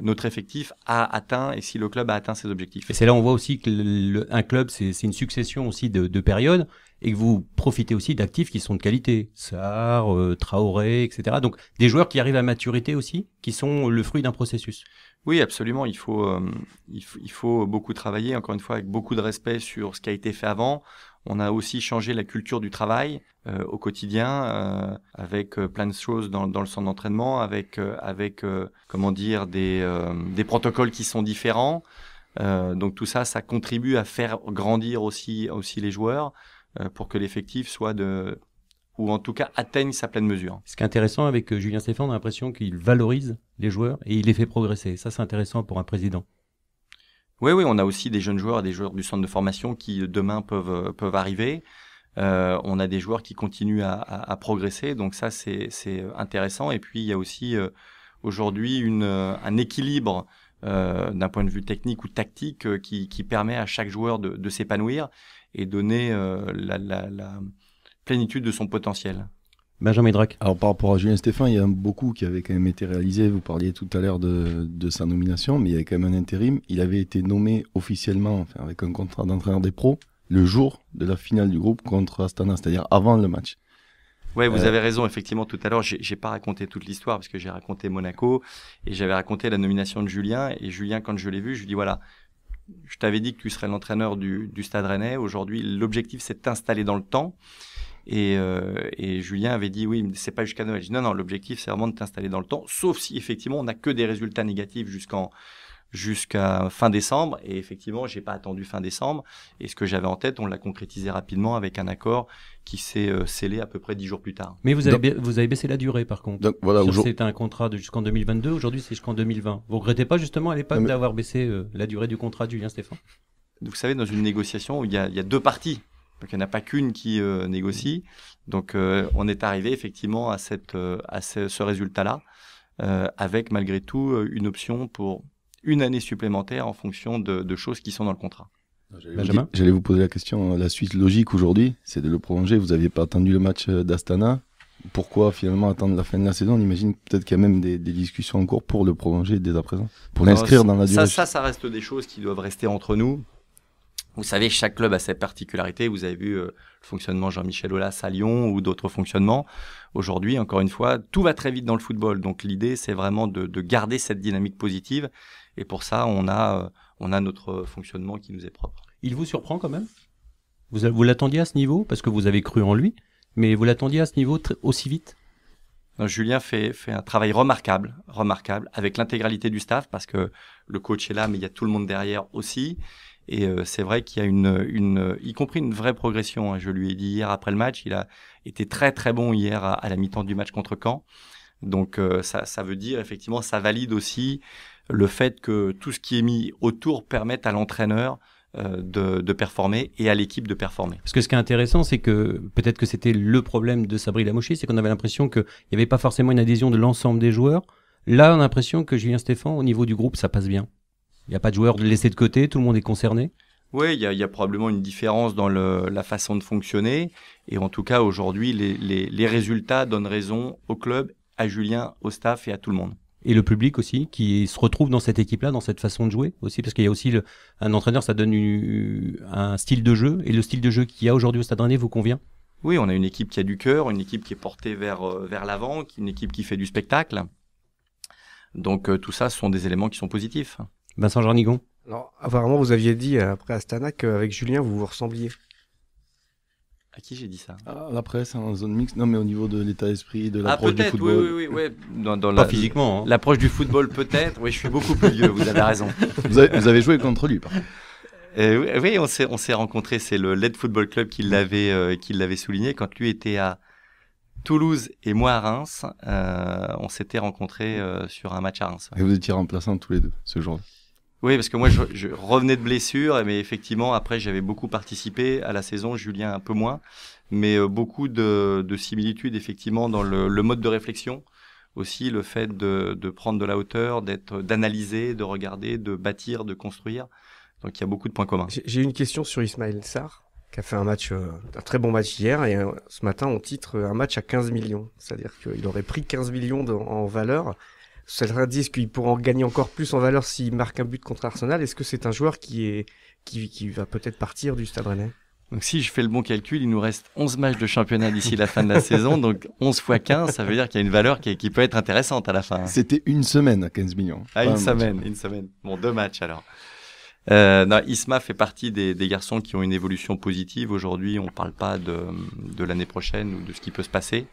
notre effectif a atteint et si le club a atteint ses objectifs. Et c'est là on voit aussi que un club, c'est une succession aussi de, de, périodes et que vous profitez aussi d'actifs qui sont de qualité, Sarr, euh, Traoré, etc. Donc des joueurs qui arrivent à maturité aussi, qui sont le fruit d'un processus. Oui, absolument. Il faut, euh, il, faut beaucoup travailler, encore une fois, avec beaucoup de respect sur ce qui a été fait avant, on a aussi changé la culture du travail euh, au quotidien, euh, avec euh, plein de choses dans, le centre d'entraînement, avec, avec comment dire, des, protocoles qui sont différents. donc tout ça, ça contribue à faire grandir aussi, aussi les joueurs pour que l'effectif soit de ou en tout cas atteigne sa pleine mesure. Ce qui est intéressant avec Julien Stéphane, on a l'impression qu'il valorise les joueurs et il les fait progresser. Ça, c'est intéressant pour un président. Oui, oui, on a aussi des jeunes joueurs des joueurs du centre de formation qui euh, demain peuvent, euh, peuvent arriver. Euh, on a des joueurs qui continuent à, progresser, donc ça c'est intéressant. Et puis il y a aussi aujourd'hui un équilibre d'un point de vue technique ou tactique qui, qui permet à chaque joueur de, de s'épanouir et donner la, la, la, plénitude de son potentiel. Benjamin Alors par rapport à Julien Stéphane, il y a beaucoup qui avaient quand même été réalisé. Vous parliez tout à l'heure de, sa nomination, mais il y avait quand même un intérim. Il avait été nommé officiellement, avec un contrat d'entraîneur des pros, le jour de la finale du groupe contre Astana, c'est-à-dire avant le match. Oui, vous euh, avez raison. Effectivement, tout à l'heure, je n'ai pas raconté toute l'histoire parce que j'ai raconté Monaco et j'avais raconté la nomination de Julien. Et Julien, quand je l'ai vu, je lui dis voilà, je t'avais dit que tu serais l'entraîneur du, du Stade Rennais. Aujourd'hui, l'objectif, c'est de t'installer dans le temps. Euh, et, Julien avait dit oui, c'est pas jusqu'à Noël. Je dit « non, non, l'objectif c'est vraiment de t'installer dans le temps, sauf si effectivement on n'a que des résultats négatifs jusqu'en jusqu'à fin décembre. Et effectivement, j'ai pas attendu fin décembre. Et ce que j'avais en tête, on l'a concrétisé rapidement avec un accord qui s'est euh, scellé à peu près dix jours plus tard. Mais vous avez, vous avez baissé la durée par contre. Donc, voilà, c'était un contrat jusqu'en 2022. Aujourd'hui, c'est jusqu'en 2020. Vous regrettez pas justement à l'époque d'avoir baissé euh, la durée du contrat, Julien Stéphane Vous savez, dans une négociation, il y a, il y a deux parties il n'y en a pas qu'une qui euh, négocie. Donc euh, on est arrivé effectivement à, euh, à ce, résultat-là, avec malgré tout une option pour une année supplémentaire en fonction de, choses qui sont dans le contrat. Ah, J'allais vous poser la question, la suite logique aujourd'hui, c'est de le prolonger. Vous n'aviez pas attendu le match d'Astana. Pourquoi finalement attendre la fin de la saison On imagine peut-être qu'il y a même des, discussions en cours pour le prolonger dès à présent, pour l'inscrire dans la durée. Ça, ça, ça reste des choses qui doivent rester entre nous. Vous savez, chaque club a ses particularités. Vous avez vu euh, le fonctionnement Jean-Michel Aulas à Lyon ou d'autres fonctionnements. Aujourd'hui, encore une fois, tout va très vite dans le football. Donc l'idée, c'est vraiment de, garder cette dynamique positive. Et pour ça, on a, euh, on a notre fonctionnement qui nous est propre. Il vous surprend quand même Vous, l'attendiez à ce niveau Parce que vous avez cru en lui, mais vous l'attendiez à ce niveau aussi vite euh, Julien fait, fait un travail remarquable, remarquable, avec l'intégralité du staff, parce que le coach est là, mais il y a tout le monde derrière aussi. Et euh, c'est vrai qu'il y a une, y compris une vraie progression. Hein. Je lui ai dit hier après le match, il a été très très bon hier à, la mi-temps du match contre Caen. Donc euh, ça, veut dire effectivement, ça valide aussi le fait que tout ce qui est mis autour permette à l'entraîneur euh, de, performer et à l'équipe de performer. Parce que ce qui est intéressant, c'est que peut-être que c'était le problème de Sabri Lamouchi, c'est qu'on avait l'impression qu'il n'y avait pas forcément une adhésion de l'ensemble des joueurs. Là, on a l'impression que Julien Stéphane, au niveau du groupe, ça passe bien. Il n'y a pas de joueur laisser de côté, tout le monde est concerné oui, il y, a, probablement une différence dans la façon de fonctionner. Et en tout cas, aujourd'hui, les, résultats donnent raison au club, à Julien, au staff et à tout le monde. Et le public aussi, qui se retrouve dans cette équipe-là, dans cette façon de jouer aussi, parce qu'il y a aussi un entraîneur, ça donne un style de jeu. Et le style de jeu qu'il y a aujourd'hui au Stade Rennais vous convient Oui, on a une équipe qui a du cœur, une équipe qui est portée vers, euh, vers l'avant, une équipe qui fait du spectacle. Donc euh, tout ça, ce sont des éléments qui sont positifs. Vincent Jornigon Alors, apparemment, vous aviez dit euh, après Astana qu'avec Julien, vous vous ressembliez. À qui j'ai dit ça La ah, presse, en zone mixte. Non, mais au niveau de l'état d'esprit, de ah, l'approche ah, du football. Oui, oui, oui. Dans, Pas physiquement. Hein. L'approche du football, peut-être. oui, je suis beaucoup plus vieux, vous avez raison. (laughs) Vous avez, joué contre lui, par euh, oui, on s'est, rencontrés. C'est le LED Football Club qui mm. l'avait, euh, qui l'avait souligné. Quand lui était à Toulouse et moi à Reims, on s'était rencontrés sur un match à Reims. Et vous étiez remplaçants tous les deux ce jour-là oui, parce que moi, je, revenais de blessure, mais effectivement, après, j'avais beaucoup participé à la saison, Julien un peu moins, mais euh, beaucoup de, similitudes, effectivement, dans le, mode de réflexion, aussi le fait de, prendre de la hauteur, d'être, d'analyser, de regarder, de bâtir, de construire. Donc, il y a beaucoup de points communs. J'ai une question sur Ismaël Sarr, qui a fait un match, euh, un très bon match hier, et euh, ce matin, on titre un match à 15 millions. C'est-à-dire qu'il aurait pris 15 millions en valeur certains disent qu'il pourra en gagner encore plus en valeur s'il marque un but contre Arsenal. Est-ce que c'est un joueur qui, est, qui, va peut-être partir du Stade Rennais donc si je fais le bon calcul, il nous reste 11 matchs de championnat d'ici la fin de la (laughs) saison. Donc 11 fois 15, ça veut dire qu'il y a une valeur qui, peut être intéressante à la fin. C'était une semaine, 15 millions. Ah, une semaine, une semaine. Bon, deux matchs alors. Euh, non, Isma fait partie des, garçons qui ont une évolution positive. Aujourd'hui, on ne parle pas de, de l'année prochaine ou de ce qui peut se passer.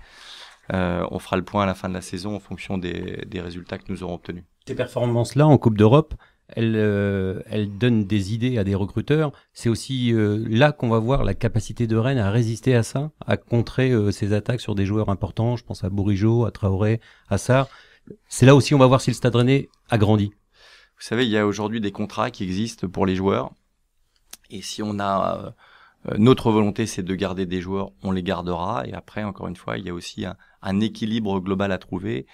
Euh, on fera le point à la fin de la saison en fonction des, résultats que nous aurons obtenus. Ces performances-là en Coupe d'Europe, euh, elles donnent des idées à des recruteurs. C'est aussi euh, là qu'on va voir la capacité de Rennes à résister à ça, à contrer ces attaques sur des joueurs importants. Je pense à Bourigeau, à Traoré, à Sarr. C'est là aussi on va voir si le Stade Rennais a grandi. Vous savez, il y a aujourd'hui des contrats qui existent pour les joueurs. Et si on a euh, notre volonté, c'est de garder des joueurs, on les gardera. Et après, encore une fois, il y a aussi un, équilibre global à trouver.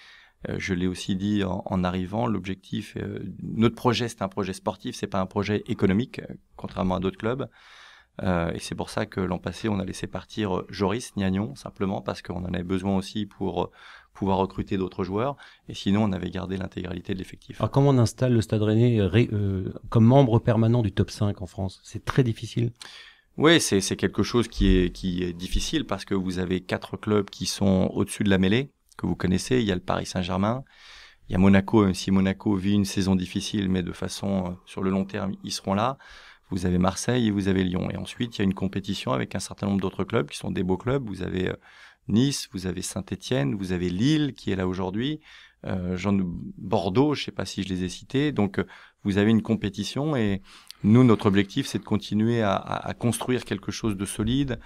Euh, je l'ai aussi dit en, arrivant, l'objectif, euh, notre projet, c'est un projet sportif, c'est pas un projet économique, contrairement à d'autres clubs. et c'est pour ça que l'an passé, on a laissé partir Joris Niagnon, simplement parce qu'on en avait besoin aussi pour pouvoir recruter d'autres joueurs. Et sinon, on avait gardé l'intégralité de l'effectif. Alors, comment on installe le Stade Rennais comme membre permanent du top 5 en France C'est très difficile. Oui, c'est, quelque chose qui est, qui est difficile parce que vous avez quatre clubs qui sont au-dessus de la mêlée, que vous connaissez. Il y a le Paris Saint-Germain, il y a Monaco, même si Monaco vit une saison difficile, mais de façon, euh, sur le long terme, ils seront là. Vous avez Marseille et vous avez Lyon. Et ensuite, il y a une compétition avec un certain nombre d'autres clubs qui sont des beaux clubs. Vous avez euh, Nice, vous avez Saint-Étienne, vous avez Lille qui est là aujourd'hui, euh, Jean Bordeaux, je ne sais pas si je les ai cités. Donc, euh, vous avez une compétition et nous, notre objectif, c'est de continuer à, à, à, construire quelque chose de solide,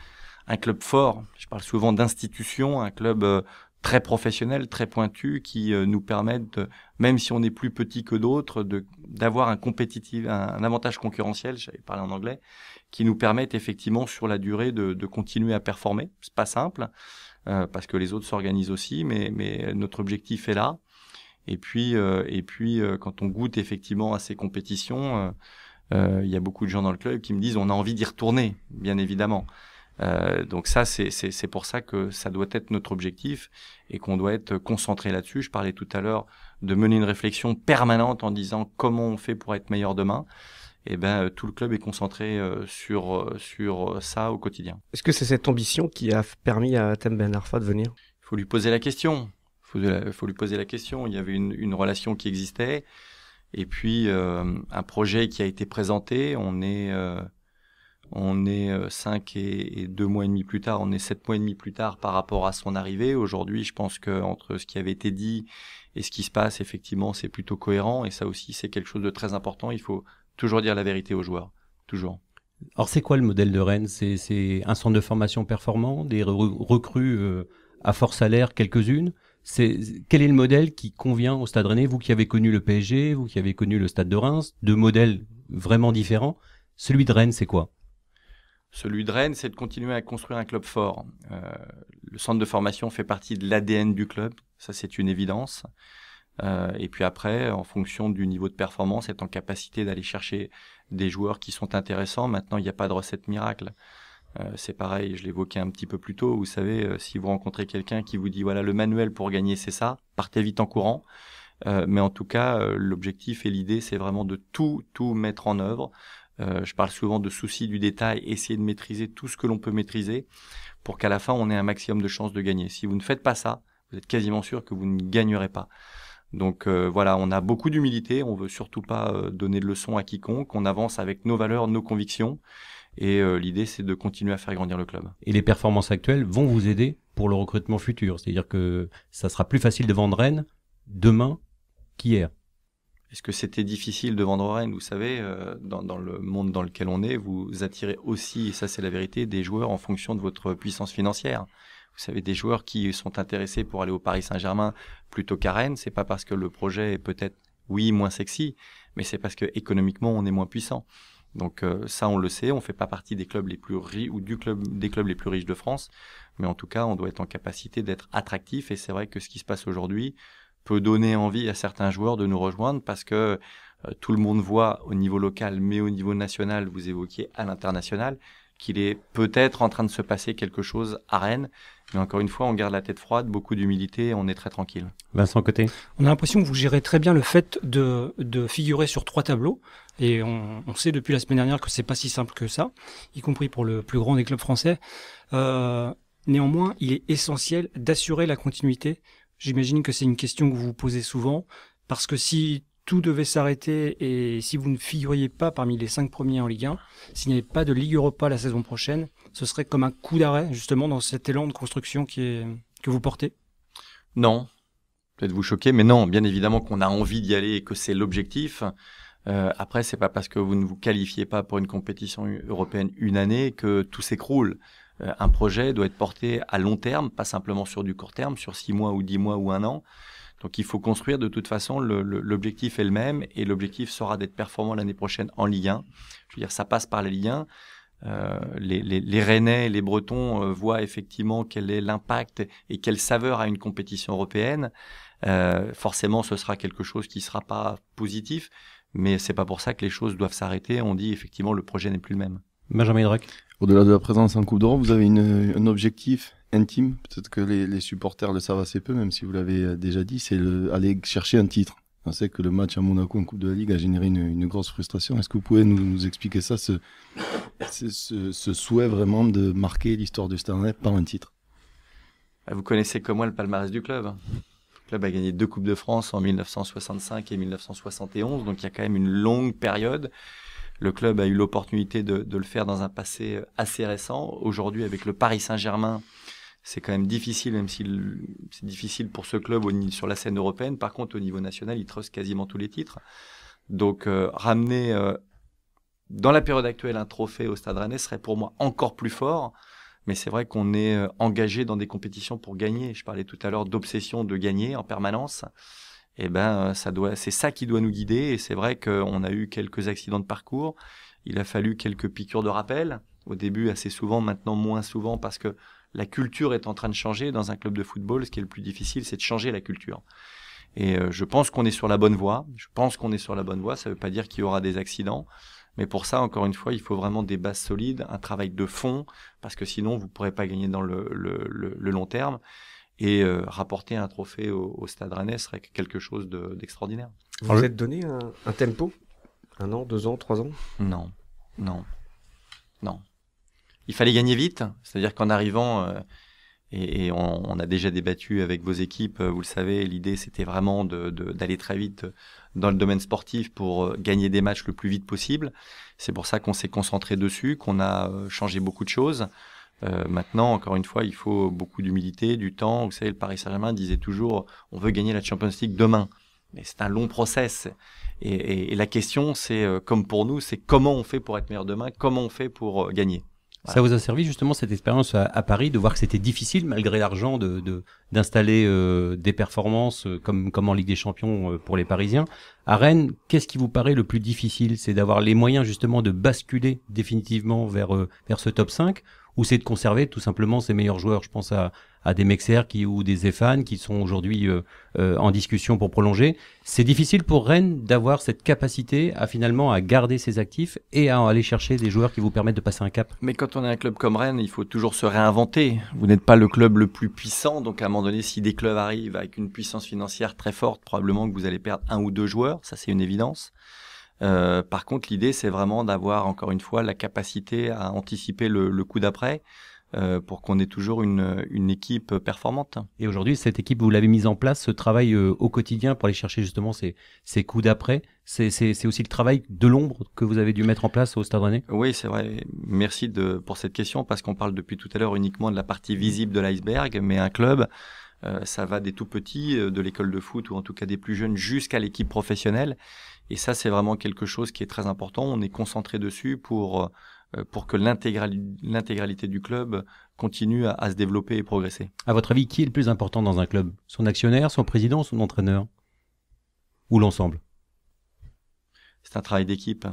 un club fort. Je parle souvent d'institution, un club euh, très professionnel, très pointu, qui euh, nous permette, même si on est plus petit que d'autres, d'avoir un compétitif, un, avantage concurrentiel, j'avais parlé en anglais, qui nous permette effectivement sur la durée de, de continuer à performer. C'est pas simple euh, parce que les autres s'organisent aussi, mais, mais notre objectif est là. Et puis, et puis, quand on goûte effectivement à ces compétitions euh, il y a beaucoup de gens dans le club qui me disent on a envie d'y retourner, bien évidemment. Euh, donc ça, c'est pour ça que ça doit être notre objectif et qu'on doit être concentré là-dessus. Je parlais tout à l'heure de mener une réflexion permanente en disant comment on fait pour être meilleur demain. Et eh ben euh, tout le club est concentré sur sur ça au quotidien. Est-ce que c'est cette ambition qui a permis à Thème Ben Arfa de venir Il faut lui poser la question. Il faut, lui poser la question. Il y avait une relation qui existait. Et puis, euh, un projet qui a été présenté, on est, euh, on est 5 euh, et, deux mois et demi plus tard, on est sept mois et demi plus tard par rapport à son arrivée. Aujourd'hui, je pense que entre ce qui avait été dit et ce qui se passe, effectivement, c'est plutôt cohérent. Et ça aussi, c'est quelque chose de très important. Il faut toujours dire la vérité aux joueurs. Toujours. Alors, c'est quoi le modèle de Rennes C'est un centre de formation performant, des recrues à fort salaire, quelques-unes c'est quel est le modèle qui convient au Stade Rennais Vous qui avez connu le PSG, vous qui avez connu le Stade de Reims, deux modèles vraiment différents. Celui de Rennes, c'est quoi Celui de Rennes, c'est de continuer à construire un club fort. Euh, le centre de formation fait partie de l'ADN du club, ça c'est une évidence. Euh, et puis après, en fonction du niveau de performance, être en capacité d'aller chercher des joueurs qui sont intéressants. Maintenant, il n'y a pas de recette miracle. Euh, c'est pareil, je l'évoquais un petit peu plus tôt, vous savez, euh, si vous rencontrez quelqu'un qui vous dit, voilà, le manuel pour gagner, c'est ça, partez vite en courant. Euh, mais en tout cas, l'objectif et l'idée, c'est vraiment de tout, tout mettre en œuvre. je parle souvent de souci du détail, essayer de maîtriser tout ce que l'on peut maîtriser pour qu'à la fin, on ait un maximum de chances de gagner. Si vous ne faites pas ça, vous êtes quasiment sûr que vous ne gagnerez pas. Donc voilà, on a beaucoup d'humilité, on veut surtout pas donner de leçons à quiconque, on avance avec nos valeurs, nos convictions, et euh, l'idée, c'est de continuer à faire grandir le club. Et les performances actuelles vont vous aider pour le recrutement futur. C'est-à-dire que ça sera plus facile de vendre Rennes demain qu'hier. Est-ce que c'était difficile de vendre Rennes Vous savez, euh, dans, dans, le monde dans lequel on est, vous attirez aussi, et ça c'est la vérité, des joueurs en fonction de votre puissance financière. Vous savez, des joueurs qui sont intéressés pour aller au Paris Saint-Germain plutôt qu'à Rennes, c'est pas parce que le projet est peut-être, oui, moins sexy, mais c'est parce que économiquement on est moins puissant. Donc euh, ça, on le sait, on fait pas partie des clubs les plus riches ou du des clubs les plus riches de France, mais en tout cas, on doit être en capacité d'être attractif. Et c'est vrai que ce qui se passe aujourd'hui peut donner envie à certains joueurs de nous rejoindre parce que euh, tout le monde voit au niveau local, mais au niveau national, vous évoquiez à l'international, qu'il est peut-être en train de se passer quelque chose à Rennes encore une fois, on garde la tête froide, beaucoup d'humilité, on est très tranquille. Vincent Côté. On a l'impression que vous gérez très bien le fait de, de figurer sur trois tableaux. Et on, sait depuis la semaine dernière que c'est pas si simple que ça, y compris pour le plus grand des clubs français. Euh, néanmoins, il est essentiel d'assurer la continuité. J'imagine que c'est une question que vous vous posez souvent, parce que si tout devait s'arrêter et si vous ne figuriez pas parmi les cinq premiers en Ligue 1, s'il n'y avait pas de Ligue Europa la saison prochaine, ce serait comme un coup d'arrêt justement dans cet élan de construction qui est, que vous portez Non, peut-être vous choquer, mais non, bien évidemment qu'on a envie d'y aller et que c'est l'objectif. Euh, après, c'est pas parce que vous ne vous qualifiez pas pour une compétition européenne une année que tout s'écroule. Euh, un projet doit être porté à long terme, pas simplement sur du court terme, sur six mois ou dix mois ou un an. Donc il faut construire de toute façon, l'objectif est le même et l'objectif sera d'être performant l'année prochaine en Ligue Je veux dire, ça passe par les liens. 1. Euh, les, Rennais et les Bretons euh, voient effectivement quel est l'impact et quelle saveur a une compétition européenne. Euh, forcément, ce sera quelque chose qui ne sera pas positif, mais c'est pas pour ça que les choses doivent s'arrêter. On dit effectivement le projet n'est plus le même. Benjamin Au-delà de la présence en Coupe d'Europe, vous avez un objectif intime, peut-être que les, les supporters le savent assez peu, même si vous l'avez déjà dit, c'est aller chercher un titre. On sait que le match à Monaco en Coupe de la Ligue a généré une, grosse frustration. Est-ce que vous pouvez nous, expliquer ça, ce, ce, souhait vraiment de marquer l'histoire du Stade par un titre ah, Vous connaissez comme moi le palmarès du club. Hein. Le club a gagné deux Coupes de France en 1965 et 1971, donc il y a quand même une longue période. Le club a eu l'opportunité de, de, le faire dans un passé assez récent. Aujourd'hui, avec le Paris Saint-Germain, c'est quand même difficile, même si c'est difficile pour ce club sur la scène européenne. Par contre, au niveau national, il trust quasiment tous les titres. Donc, euh, ramener euh, dans la période actuelle un trophée au Stade Rennais serait pour moi encore plus fort. Mais c'est vrai qu'on est euh, engagé dans des compétitions pour gagner. Je parlais tout à l'heure d'obsession de gagner en permanence. Et eh ben, ça doit, c'est ça qui doit nous guider. Et c'est vrai qu'on a eu quelques accidents de parcours. Il a fallu quelques piqûres de rappel. Au début, assez souvent, maintenant moins souvent, parce que la culture est en train de changer dans un club de football. Ce qui est le plus difficile, c'est de changer la culture. Et euh, je pense qu'on est sur la bonne voie. Je pense qu'on est sur la bonne voie. Ça ne veut pas dire qu'il y aura des accidents. Mais pour ça, encore une fois, il faut vraiment des bases solides, un travail de fond, parce que sinon, vous ne pourrez pas gagner dans le, long terme. Et euh, rapporter un trophée au, Stade Rennais serait quelque chose d'extraordinaire. vous vous êtes donné un, un, tempo Un an, deux ans, trois ans Non, non, non. Il fallait gagner vite, c'est-à-dire qu'en arrivant, euh, et, on, a déjà débattu avec vos équipes, euh, vous le savez, l'idée c'était vraiment d'aller très vite dans le domaine sportif pour euh, gagner des matchs le plus vite possible. C'est pour ça qu'on s'est concentré dessus, qu'on a changé beaucoup de choses. maintenant, encore une fois, il faut beaucoup d'humilité, du temps. Vous savez, le Paris Saint-Germain disait toujours on veut gagner la Champions League demain. Mais c'est un long process. et la question, c'est comme pour nous, c'est comment on fait pour être meilleur demain, comment on fait pour gagner. Ça vous a servi justement cette expérience à, Paris de voir que c'était difficile malgré l'argent de d'installer euh, des performances euh, comme comme en Ligue des Champions euh, pour les Parisiens. À Rennes, qu'est-ce qui vous paraît le plus difficile C'est d'avoir les moyens justement de basculer définitivement vers vers ce top 5 ou c'est de conserver tout simplement ses meilleurs joueurs. Je pense à, à des Mexer qui ou des Efan qui sont aujourd'hui euh, euh, en discussion pour prolonger. C'est difficile pour Rennes d'avoir cette capacité à finalement à garder ses actifs et à aller chercher des joueurs qui vous permettent de passer un cap. Mais quand on est un club comme Rennes, il faut toujours se réinventer. Vous n'êtes pas le club le plus puissant, donc à un moment donné, si des clubs arrivent avec une puissance financière très forte, probablement que vous allez perdre un ou deux joueurs, ça c'est une évidence. Euh, par contre, l'idée, c'est vraiment d'avoir, encore une fois, la capacité à anticiper le, coup d'après. Euh, pour qu'on ait toujours une, équipe performante. Et aujourd'hui, cette équipe, vous l'avez mise en place, ce travail euh, au quotidien pour aller chercher justement ces, ces coups d'après, c'est aussi le travail de l'ombre que vous avez dû mettre en place au Stade Rennais Oui, c'est vrai. Merci pour cette question parce qu'on parle depuis tout à l'heure uniquement de la partie visible de l'iceberg, mais un club, ça va des tout petits, de l'école de foot ou en tout cas des plus jeunes, jusqu'à l'équipe professionnelle. Et ça, c'est vraiment quelque chose qui est très important. On est concentré dessus pour, euh, pour que l'intégralité du club continue à, se développer et progresser. À votre avis, qui est le plus important dans un club Son actionnaire, son président, son entraîneur Ou l'ensemble C'est un travail d'équipe.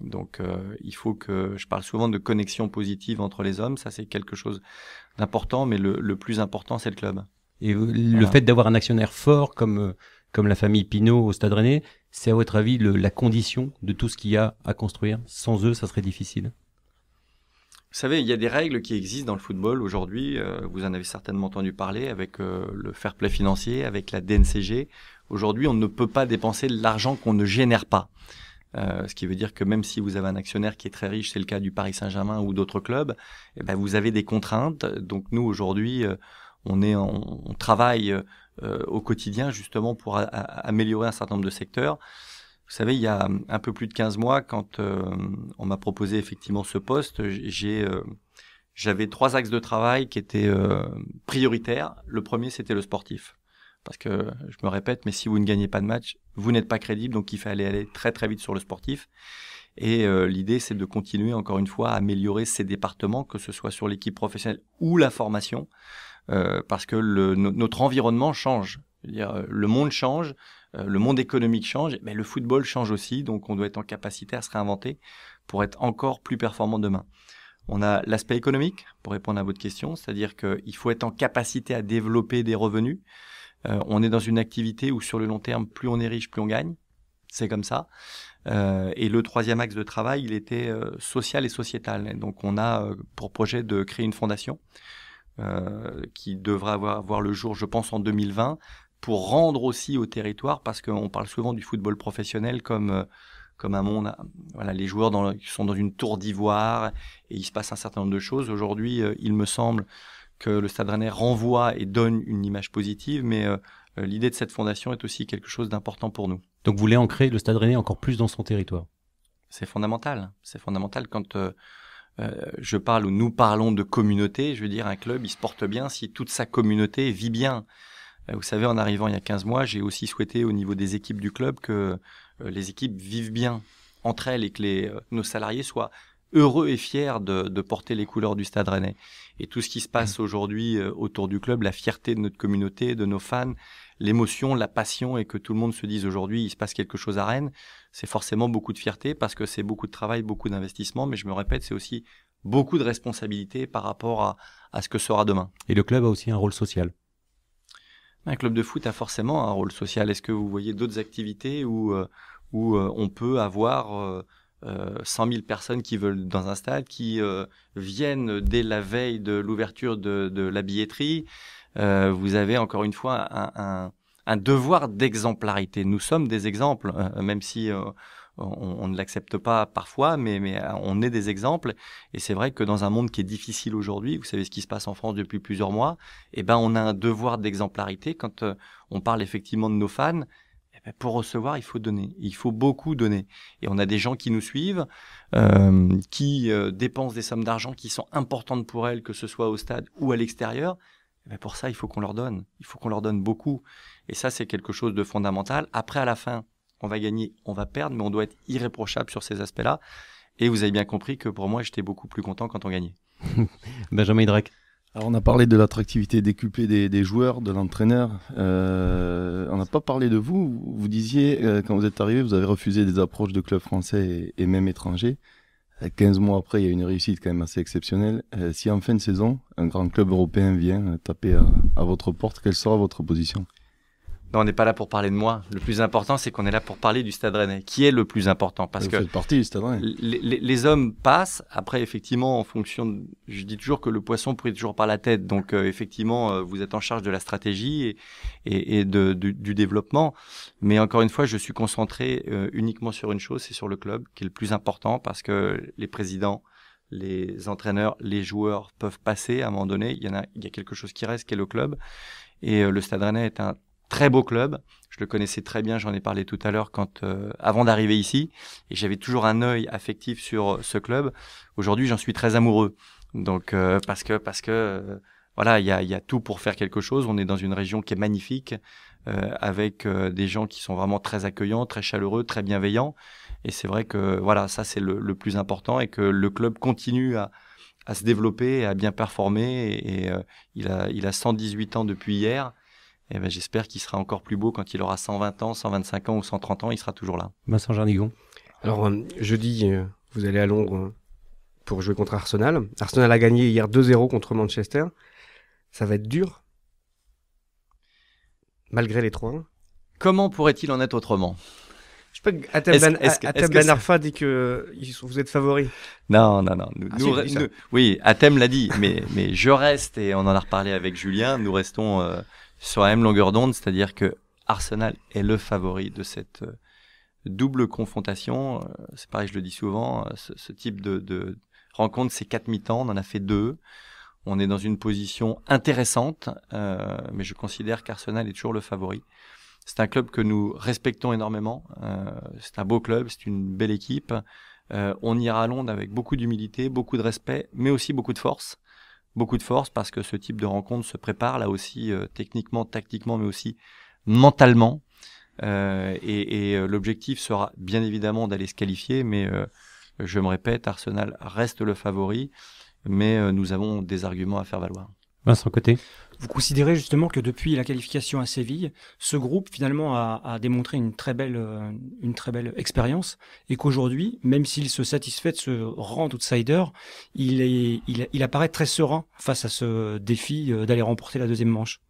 Donc euh, il faut que je parle souvent de connexion positive entre les hommes, ça c'est quelque chose d'important, mais le, plus important c'est le club. Et le fait d'avoir un actionnaire fort comme euh, comme la famille Pinault au Stade Rennais, c'est à votre avis la condition de tout ce qu'il y a à construire Sans eux, ça serait difficile. Vous savez, il y a des règles qui existent dans le football aujourd'hui. Euh, vous en avez certainement entendu parler avec euh, le fair play financier, avec la DNCG. Aujourd'hui, on ne peut pas dépenser l'argent qu'on ne génère pas. Euh, ce qui veut dire que même si vous avez un actionnaire qui est très riche, c'est le cas du Paris Saint-Germain ou d'autres clubs, eh ben, vous avez des contraintes. Donc nous aujourd'hui, on est, on travaille euh, au quotidien justement pour améliorer un certain nombre de secteurs. Vous savez, il y a hum, un peu plus de 15 mois, quand euh, on m'a proposé effectivement ce poste, j'ai euh, j'avais trois axes de travail qui étaient prioritaires. Le premier, c'était le sportif parce que je me répète, mais si vous ne gagnez pas de match, vous n'êtes pas crédible, donc il fallait aller très très vite sur le sportif. Et l'idée, c'est de continuer encore une fois à améliorer ces départements, que ce soit sur l'équipe professionnelle ou la formation, euh, parce que le, notre environnement change. Euh, le monde change, euh, le monde économique change, mais le football change aussi, donc on doit être en capacité à se réinventer pour être encore plus performant demain. On a l'aspect économique, pour répondre à votre question, c'est-à-dire qu'il faut être en capacité à développer des revenus. on est dans une activité où sur le long terme, plus on est riche, plus on gagne. C'est comme ça. et le troisième axe de travail, il était social et sociétal. donc on a pour projet de créer une fondation euh, qui devra avoir, le jour, je pense, en 2020, pour rendre aussi au territoire, parce qu'on parle souvent du football professionnel comme euh, comme un monde. Voilà, les joueurs dans, sont dans une tour d'ivoire et il se passe un certain nombre de choses. Aujourd'hui, euh, il me semble que le Stade Rennais renvoie et donne une image positive, mais l'idée de cette fondation est aussi quelque chose d'important pour nous. Donc vous voulez ancrer le Stade Rennais encore plus dans son territoire C'est fondamental. C'est fondamental quand. Euh, je parle ou nous parlons de communauté, je veux dire, un club, il se porte bien si toute sa communauté vit bien. Euh, vous savez, en arrivant il y a 15 mois, j'ai aussi souhaité au niveau des équipes du club que euh, les équipes vivent bien entre elles et que les, nos salariés soient heureux et fiers de, de, porter les couleurs du Stade Rennais. Et tout ce qui se passe mmh. aujourd'hui autour du club, la fierté de notre communauté, de nos fans, l'émotion, la passion et que tout le monde se dise aujourd'hui il se passe quelque chose à Rennes, c'est forcément beaucoup de fierté parce que c'est beaucoup de travail, beaucoup d'investissement, mais je me répète, c'est aussi beaucoup de responsabilité par rapport à, ce que sera demain. Et le club a aussi un rôle social. Un club de foot a forcément un rôle social. Est-ce que vous voyez d'autres activités où, euh, euh, on peut avoir... 100 euh, 000 personnes qui veulent dans un stade, qui viennent dès la veille de l'ouverture de, de, la billetterie, euh, vous avez encore une fois un, devoir d'exemplarité. Nous sommes des exemples, euh, même si euh, on, ne l'accepte pas parfois, mais, on est des exemples. Et c'est vrai que dans un monde qui est difficile aujourd'hui, vous savez ce qui se passe en France depuis plusieurs mois, eh ben on a un devoir d'exemplarité quand on parle effectivement de nos fans. Eh ben, pour recevoir, il faut donner. Il faut beaucoup donner. Et on a des gens qui nous suivent, qui dépensent des sommes d'argent qui sont importantes pour elles, que ce soit au stade ou à l'extérieur, mais eh ben, pour ça, il faut qu'on leur donne. Il faut qu'on leur donne beaucoup. Et ça, c'est quelque chose de fondamental. Après, à la fin, on va gagner, on va perdre, mais on doit être irréprochable sur ces aspects-là. Et vous avez bien compris que pour moi, j'étais beaucoup plus content quand on gagnait. (laughs) Benjamin Hydrac. Alors on a parlé de l'attractivité décuplée des, joueurs, de l'entraîneur. Euh, on n'a pas parlé de vous. Vous disiez, euh, quand vous êtes arrivé, vous avez refusé des approches de clubs français et même étrangers. 15 mois après, il y a une réussite quand même assez exceptionnelle. Euh, si en fin de saison, un grand club européen vient taper à votre porte, quelle sera votre position on n'est pas là pour parler de moi. Le plus important, c'est qu'on est là pour parler du Stade Rennais, qui est le plus important. Parce Vous que partie, Stade Rennais. Les, hommes passent. Après, effectivement, en fonction, je dis toujours que le poisson pourrit toujours par la tête. Donc, euh, effectivement, euh, vous êtes en charge de la stratégie et, et, de, du, développement. Mais encore une fois, je suis concentré euh, uniquement sur une chose, c'est sur le club, qui est le plus important, parce que les présidents, les entraîneurs, les joueurs peuvent passer à un moment donné. Il y, en a, il y a quelque chose qui reste, qui est le club. Et le Stade Rennais est un très beau club. Je le connaissais très bien, j'en ai parlé tout à l'heure quand euh, avant d'arriver ici, et j'avais toujours un œil affectif sur euh, ce club. Aujourd'hui, j'en suis très amoureux. Donc euh, parce que parce que voilà, il y a, y a, tout pour faire quelque chose. On est dans une région qui est magnifique, avec des gens qui sont vraiment très accueillants, très chaleureux, très bienveillants. Et c'est vrai que voilà, ça c'est le, le, plus important et que le club continue à, à se développer, à bien performer. Et, il, a, il a 118 ans depuis hier. Eh ben, j'espère qu'il sera encore plus beau quand il aura 120 ans, 125 ans ou 130 ans, il sera toujours là. Vincent Jarnigon. Alors, euh, jeudi, euh, vous allez à Londres euh, pour jouer contre Arsenal. Arsenal a gagné hier 2-0 contre Manchester. Ça va être dur, malgré les 3-1. Comment pourrait-il en être autrement je sais pas, Atem Ben, que, ben dit que vous êtes favori. Non, non, non. Ah, oui, Atem l'a dit, mais, mais je reste, et on en a reparlé avec Julien, nous restons sur la même longueur d'onde, c'est-à-dire que Arsenal est le favori de cette euh, double confrontation. Euh, c'est pareil, je le dis souvent, euh, ce, type de, rencontre, c'est quatre mi-temps, on en a fait deux. On est dans une position intéressante, mais je considère qu'Arsenal est toujours le favori. C'est un club que nous respectons énormément. c'est un beau club, c'est une belle équipe. on ira à Londres avec beaucoup d'humilité, beaucoup de respect, mais aussi beaucoup de force beaucoup de force parce que ce type de rencontre se prépare là aussi euh, techniquement, tactiquement, mais aussi mentalement. Euh, et, et euh, l'objectif sera bien évidemment d'aller se qualifier, mais je me répète, Arsenal reste le favori, mais nous avons des arguments à faire valoir. Vincent Côté vous considérez justement que depuis la qualification à Séville, ce groupe finalement a, démontré une très belle, euh, une très belle expérience et qu'aujourd'hui, même s'il se satisfait de ce rang d'outsider, il, est, il, apparaît très serein face à ce défi euh, d'aller remporter la deuxième manche.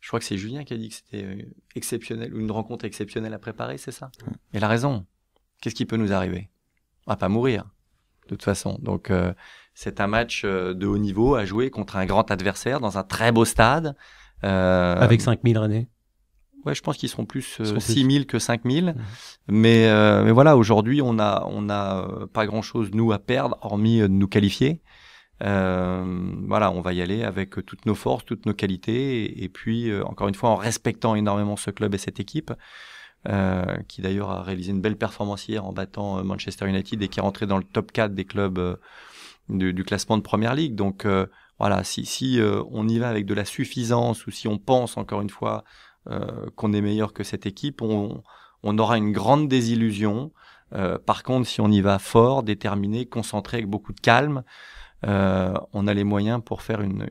Je crois que c'est Julien qui a dit que c'était euh, exceptionnel, une rencontre exceptionnelle à préparer, c'est ça Il a la raison. Qu'est-ce qui peut nous arriver On va pas mourir, de toute façon. Donc, c'est un match euh, de haut niveau à jouer contre un grand adversaire dans un très beau stade. Euh... Avec 5000 René Ouais, je pense qu'ils seront plus 6000 euh, que 5000. Mhm. Mais, euh, mais voilà, aujourd'hui, on n'a on a pas grand-chose, nous, à perdre, hormis de nous qualifier. voilà, on va y aller avec toutes nos forces, toutes nos qualités. Et, puis, encore une fois, en respectant énormément ce club et cette équipe. qui d'ailleurs a réalisé une belle performance hier en battant Manchester United et qui est rentré dans le top 4 des clubs du, classement de première ligue. Donc euh, voilà, si, euh, on y va avec de la suffisance ou si on pense encore une fois euh, qu'on est meilleur que cette équipe, on, aura une grande désillusion. par contre, si on y va fort, déterminé, concentré, avec beaucoup de calme, on a les moyens pour faire une,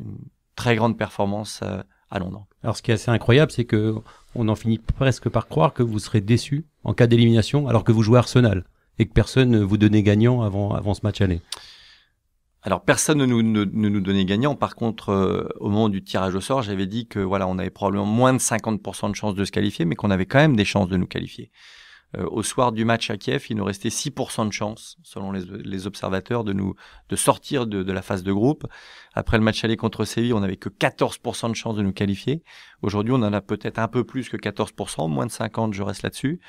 très grande performance à Londres. Alors, ce qui est assez incroyable, c'est que on en finit presque par croire que vous serez déçu en cas d'élimination, alors que vous jouez Arsenal et que personne ne vous donnait gagnant avant, avant ce match aller. Alors personne ne nous, ne, nous donnait gagnant. Par contre, euh, au moment du tirage au sort, j'avais dit que voilà, on avait probablement moins de 50% de chances de se qualifier, mais qu'on avait quand même des chances de nous qualifier. Euh, au soir du match à Kiev, il nous restait 6% de chances, selon les, observateurs, de nous de sortir de, de, la phase de groupe. Après le match aller contre Séville, on n'avait que 14% de chances de nous qualifier. Aujourd'hui, on en a peut-être un peu plus que 14%, moins de 50, je reste là-dessus.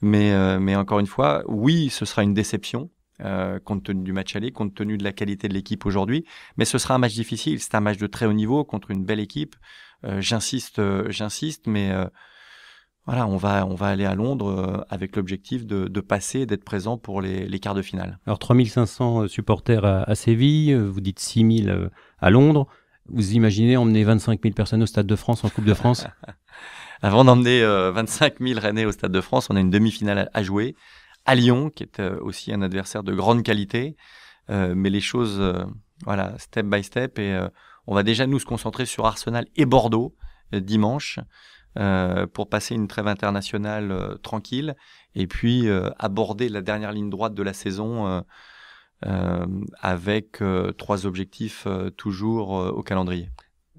Mais, euh, mais encore une fois, oui, ce sera une déception euh, compte tenu du match aller, compte tenu de la qualité de l'équipe aujourd'hui. Mais ce sera un match difficile. C'est un match de très haut niveau contre une belle équipe. Euh, j'insiste, euh, j'insiste, mais voilà, on va, on va aller à Londres avec l'objectif de, passer, d'être présent pour les, quarts de finale. Alors 3500 supporters à, Séville, vous dites 6000 à Londres. Vous imaginez emmener 25 000 personnes au Stade de France en Coupe de France (laughs) Avant d'emmener 25 000 Rennais au Stade de France, on a une demi-finale à jouer à Lyon, qui est euh, aussi un adversaire de grande qualité. Euh, mais les choses, euh, voilà, step by step. Et on va déjà nous concentrer sur Arsenal et Bordeaux dimanche pour passer une trêve internationale tranquille et puis aborder la dernière ligne droite de la saison avec trois objectifs toujours au calendrier.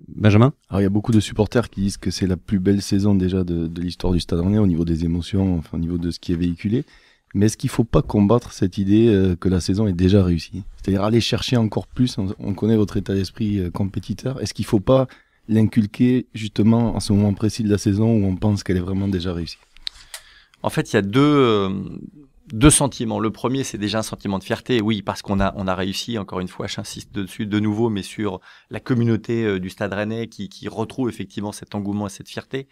Benjamin il y a beaucoup de supporters qui disent que c'est la plus belle saison déjà de, l'histoire du Stade Rennais au niveau des émotions, au niveau de ce qui est véhiculé. Mais est-ce qu'il ne faut pas combattre cette idée euh, que la saison est déjà réussie C'est-à-dire aller chercher encore plus, on, connaît votre état d'esprit euh, compétiteur, est-ce qu'il ne faut pas l'inculquer justement en ce moment précis de la saison où on pense qu'elle est vraiment déjà réussie En fait, il y a deux, euh, deux sentiments. Le premier, c'est déjà un sentiment de fierté, oui, parce qu'on a, on a réussi, encore une fois, j'insiste dessus de nouveau, mais sur la communauté euh, du Stade Rennais qui, retrouve effectivement cet engouement et cette fierté,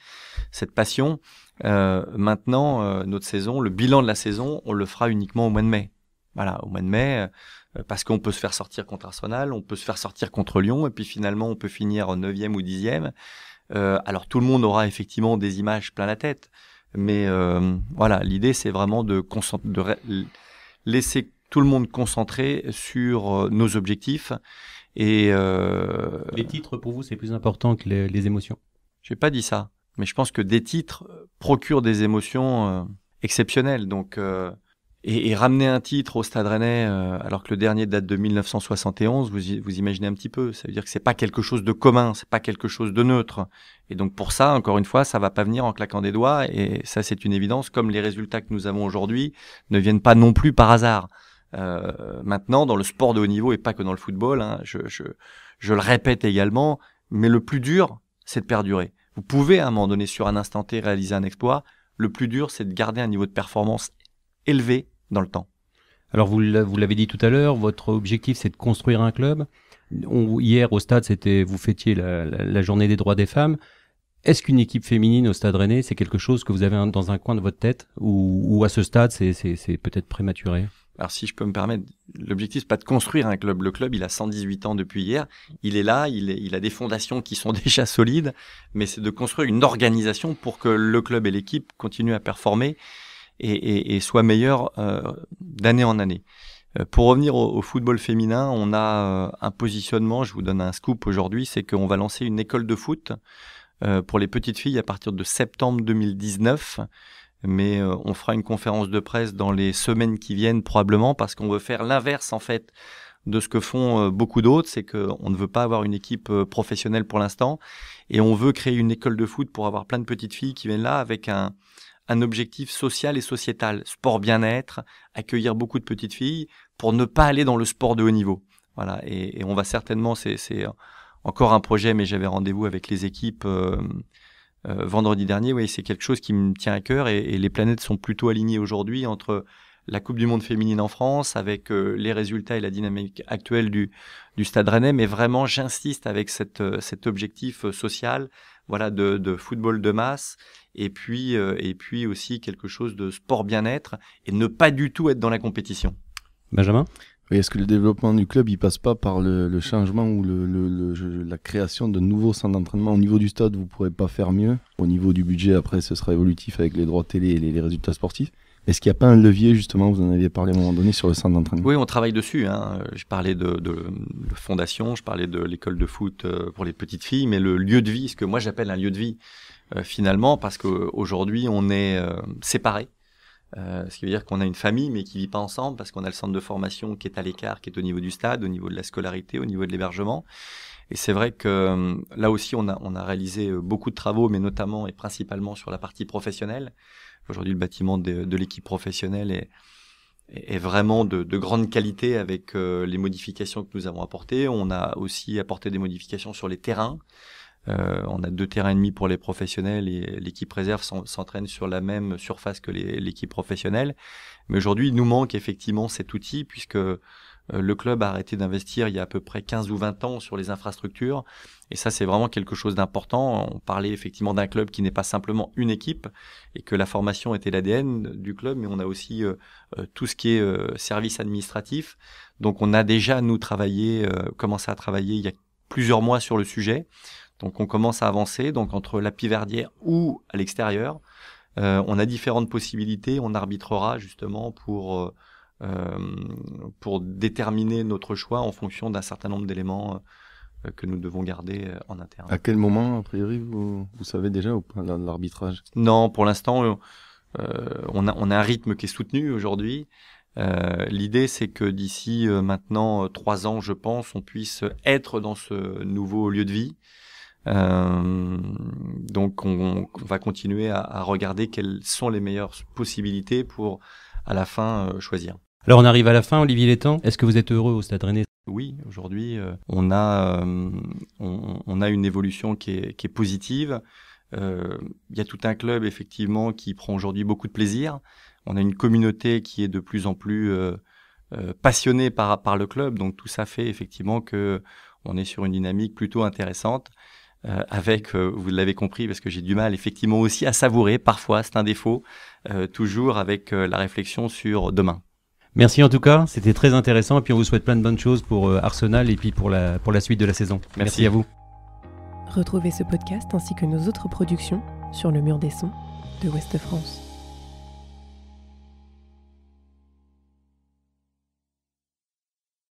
cette passion. Euh, maintenant, euh, notre saison, le bilan de la saison, on le fera uniquement au mois de mai. Voilà, au mois de mai, parce qu'on peut se faire sortir contre Arsenal, on peut se faire sortir contre Lyon, et puis finalement, on peut finir 9e ou 10e. alors tout le monde aura effectivement des images plein la tête. Mais euh, voilà, l'idée, c'est vraiment de, de laisser tout le monde concentré sur euh, nos objectifs. Et euh, les titres, pour vous, c'est plus important que les, les émotions J'ai pas dit ça, mais je pense que des titres procurent des émotions euh, exceptionnelles. Donc, euh, et, et, ramener un titre au Stade Rennais, euh, alors que le dernier date de 1971, vous, vous imaginez un petit peu. Ça veut dire que c'est pas quelque chose de commun, c'est pas quelque chose de neutre. Et donc pour ça, encore une fois, ça va pas venir en claquant des doigts. Et ça, c'est une évidence. Comme les résultats que nous avons aujourd'hui ne viennent pas non plus par hasard. Euh, maintenant, dans le sport de haut niveau et pas que dans le football, hein, je, je, je le répète également, mais le plus dur, c'est de perdurer. Vous pouvez à un moment donné, sur un instant T, réaliser un exploit. Le plus dur, c'est de garder un niveau de performance élevé dans le temps. Alors vous l'avez dit tout à l'heure, votre objectif c'est de construire un club. hier au stade, c'était vous fêtiez la, journée des droits des femmes. Est-ce qu'une équipe féminine au stade rennais, c'est quelque chose que vous avez dans un coin de votre tête ou, à ce stade, c'est peut-être prématuré alors si je peux me permettre, l'objectif n'est pas de construire un club. Le club, il a 118 ans depuis hier. Il est là, il a des fondations qui sont (laughs) déjà solides, mais c'est de construire une organisation pour que le club et l'équipe continuent à performer et, soit meilleur euh, d'année en année. Euh, pour revenir au, football féminin, on a euh, un positionnement, je vous donne un scoop aujourd'hui, c'est qu'on va lancer une école de foot pour les petites filles à partir de septembre 2019 mais on fera une conférence de presse dans les semaines qui viennent probablement parce qu'on veut faire l'inverse en fait de ce que font beaucoup d'autres, c'est qu'on ne veut pas avoir une équipe professionnelle pour l'instant et on veut créer une école de foot pour avoir plein de petites filles qui viennent là avec un, un objectif social et sociétal, sport bien-être, accueillir beaucoup de petites filles pour ne pas aller dans le sport de haut niveau. Voilà, et, on va certainement, c'est encore un projet, mais j'avais rendez-vous avec les équipes euh, euh, vendredi dernier. Oui, c'est quelque chose qui me tient à cœur et, les planètes sont plutôt alignées aujourd'hui entre la Coupe du Monde féminine en France, avec euh, les résultats et la dynamique actuelle du, du Stade Rennais. Mais vraiment, j'insiste avec cette, cet objectif social voilà de, football de masse et puis euh, et puis aussi quelque chose de sport bien-être et ne pas du tout être dans la compétition. Benjamin Est-ce que le développement du club, il passe pas par le, changement ou la création de nouveaux centres d'entraînement au niveau du stade Vous pourrez pas faire mieux. Au niveau du budget, après, ce sera évolutif avec les droits télé et les résultats sportifs. Est-ce qu'il n'y a pas un levier, justement, vous en aviez parlé à un moment donné, sur le centre d'entraînement Oui, on travaille dessus. Hein. Je parlais de, fondation, je parlais de l'école de foot euh, pour les petites filles, mais le lieu de vie, ce que moi j'appelle un lieu de vie, euh, finalement, parce qu'aujourd'hui, on est séparé, euh, séparés. ce qui veut dire qu'on a une famille mais qui vit pas ensemble parce qu'on a le centre de formation qui est à l'écart, qui est au niveau du stade, au niveau de la scolarité, au niveau de l'hébergement. Et c'est vrai que là aussi, on a réalisé beaucoup de travaux, mais notamment et principalement sur la partie professionnelle. Aujourd'hui, le bâtiment de, l'équipe professionnelle est, vraiment de, grande qualité avec euh, les modifications que nous avons apportées. On a aussi apporté des modifications sur les terrains. Euh, on a deux terrains et demi pour les professionnels et l'équipe réserve s'entraîne sur la même surface que l'équipe professionnelle. Mais aujourd'hui, il nous manque effectivement cet outil puisque euh, le club a arrêté d'investir il y a à peu près 15 ou 20 ans sur les infrastructures et ça, c'est vraiment quelque chose d'important. On parlait effectivement d'un club qui n'est pas simplement une équipe et que la formation était l'ADN du club, mais on a aussi euh, euh, tout ce qui est euh, service administratif. Donc on a déjà, nous, travaillé, commencé à travailler il y a plusieurs mois sur le sujet. Donc on commence à avancer, donc entre la Piverdière ou à l'extérieur. on a différentes possibilités, on arbitrera justement pour... pour déterminer notre choix en fonction d'un certain nombre d'éléments euh, que nous devons garder euh, en interne. À quel moment, a priori, vous, vous savez déjà ou pas l'arbitrage Non, pour l'instant, euh, on, a, on a un rythme qui est soutenu aujourd'hui. Euh, l'idée, c'est que d'ici maintenant trois ans, je pense, on puisse être dans ce nouveau lieu de vie. donc, on, va continuer à, à, regarder quelles sont les meilleures possibilités pour, à la fin, choisir. Alors, on arrive à la fin, Olivier Létang. Est-ce que vous êtes heureux au Stade Rennais oui, aujourd'hui, euh, on, a, euh, on, a une évolution qui est, positive. Euh, il y a tout un club, effectivement, qui prend aujourd'hui beaucoup de plaisir. On a une communauté qui est de plus en plus passionnée par, le club. Donc, tout ça fait, effectivement, que on est sur une dynamique plutôt intéressante. avec, vous l'avez compris, parce que j'ai du mal effectivement aussi à savourer, parfois c'est un défaut, toujours avec la réflexion sur demain. Merci en tout cas, c'était très intéressant et puis on vous souhaite plein de bonnes choses pour euh, Arsenal et puis pour la, pour la suite de la saison. Merci. Merci à vous. Retrouvez ce podcast ainsi que nos autres productions sur le mur des sons de Ouest France.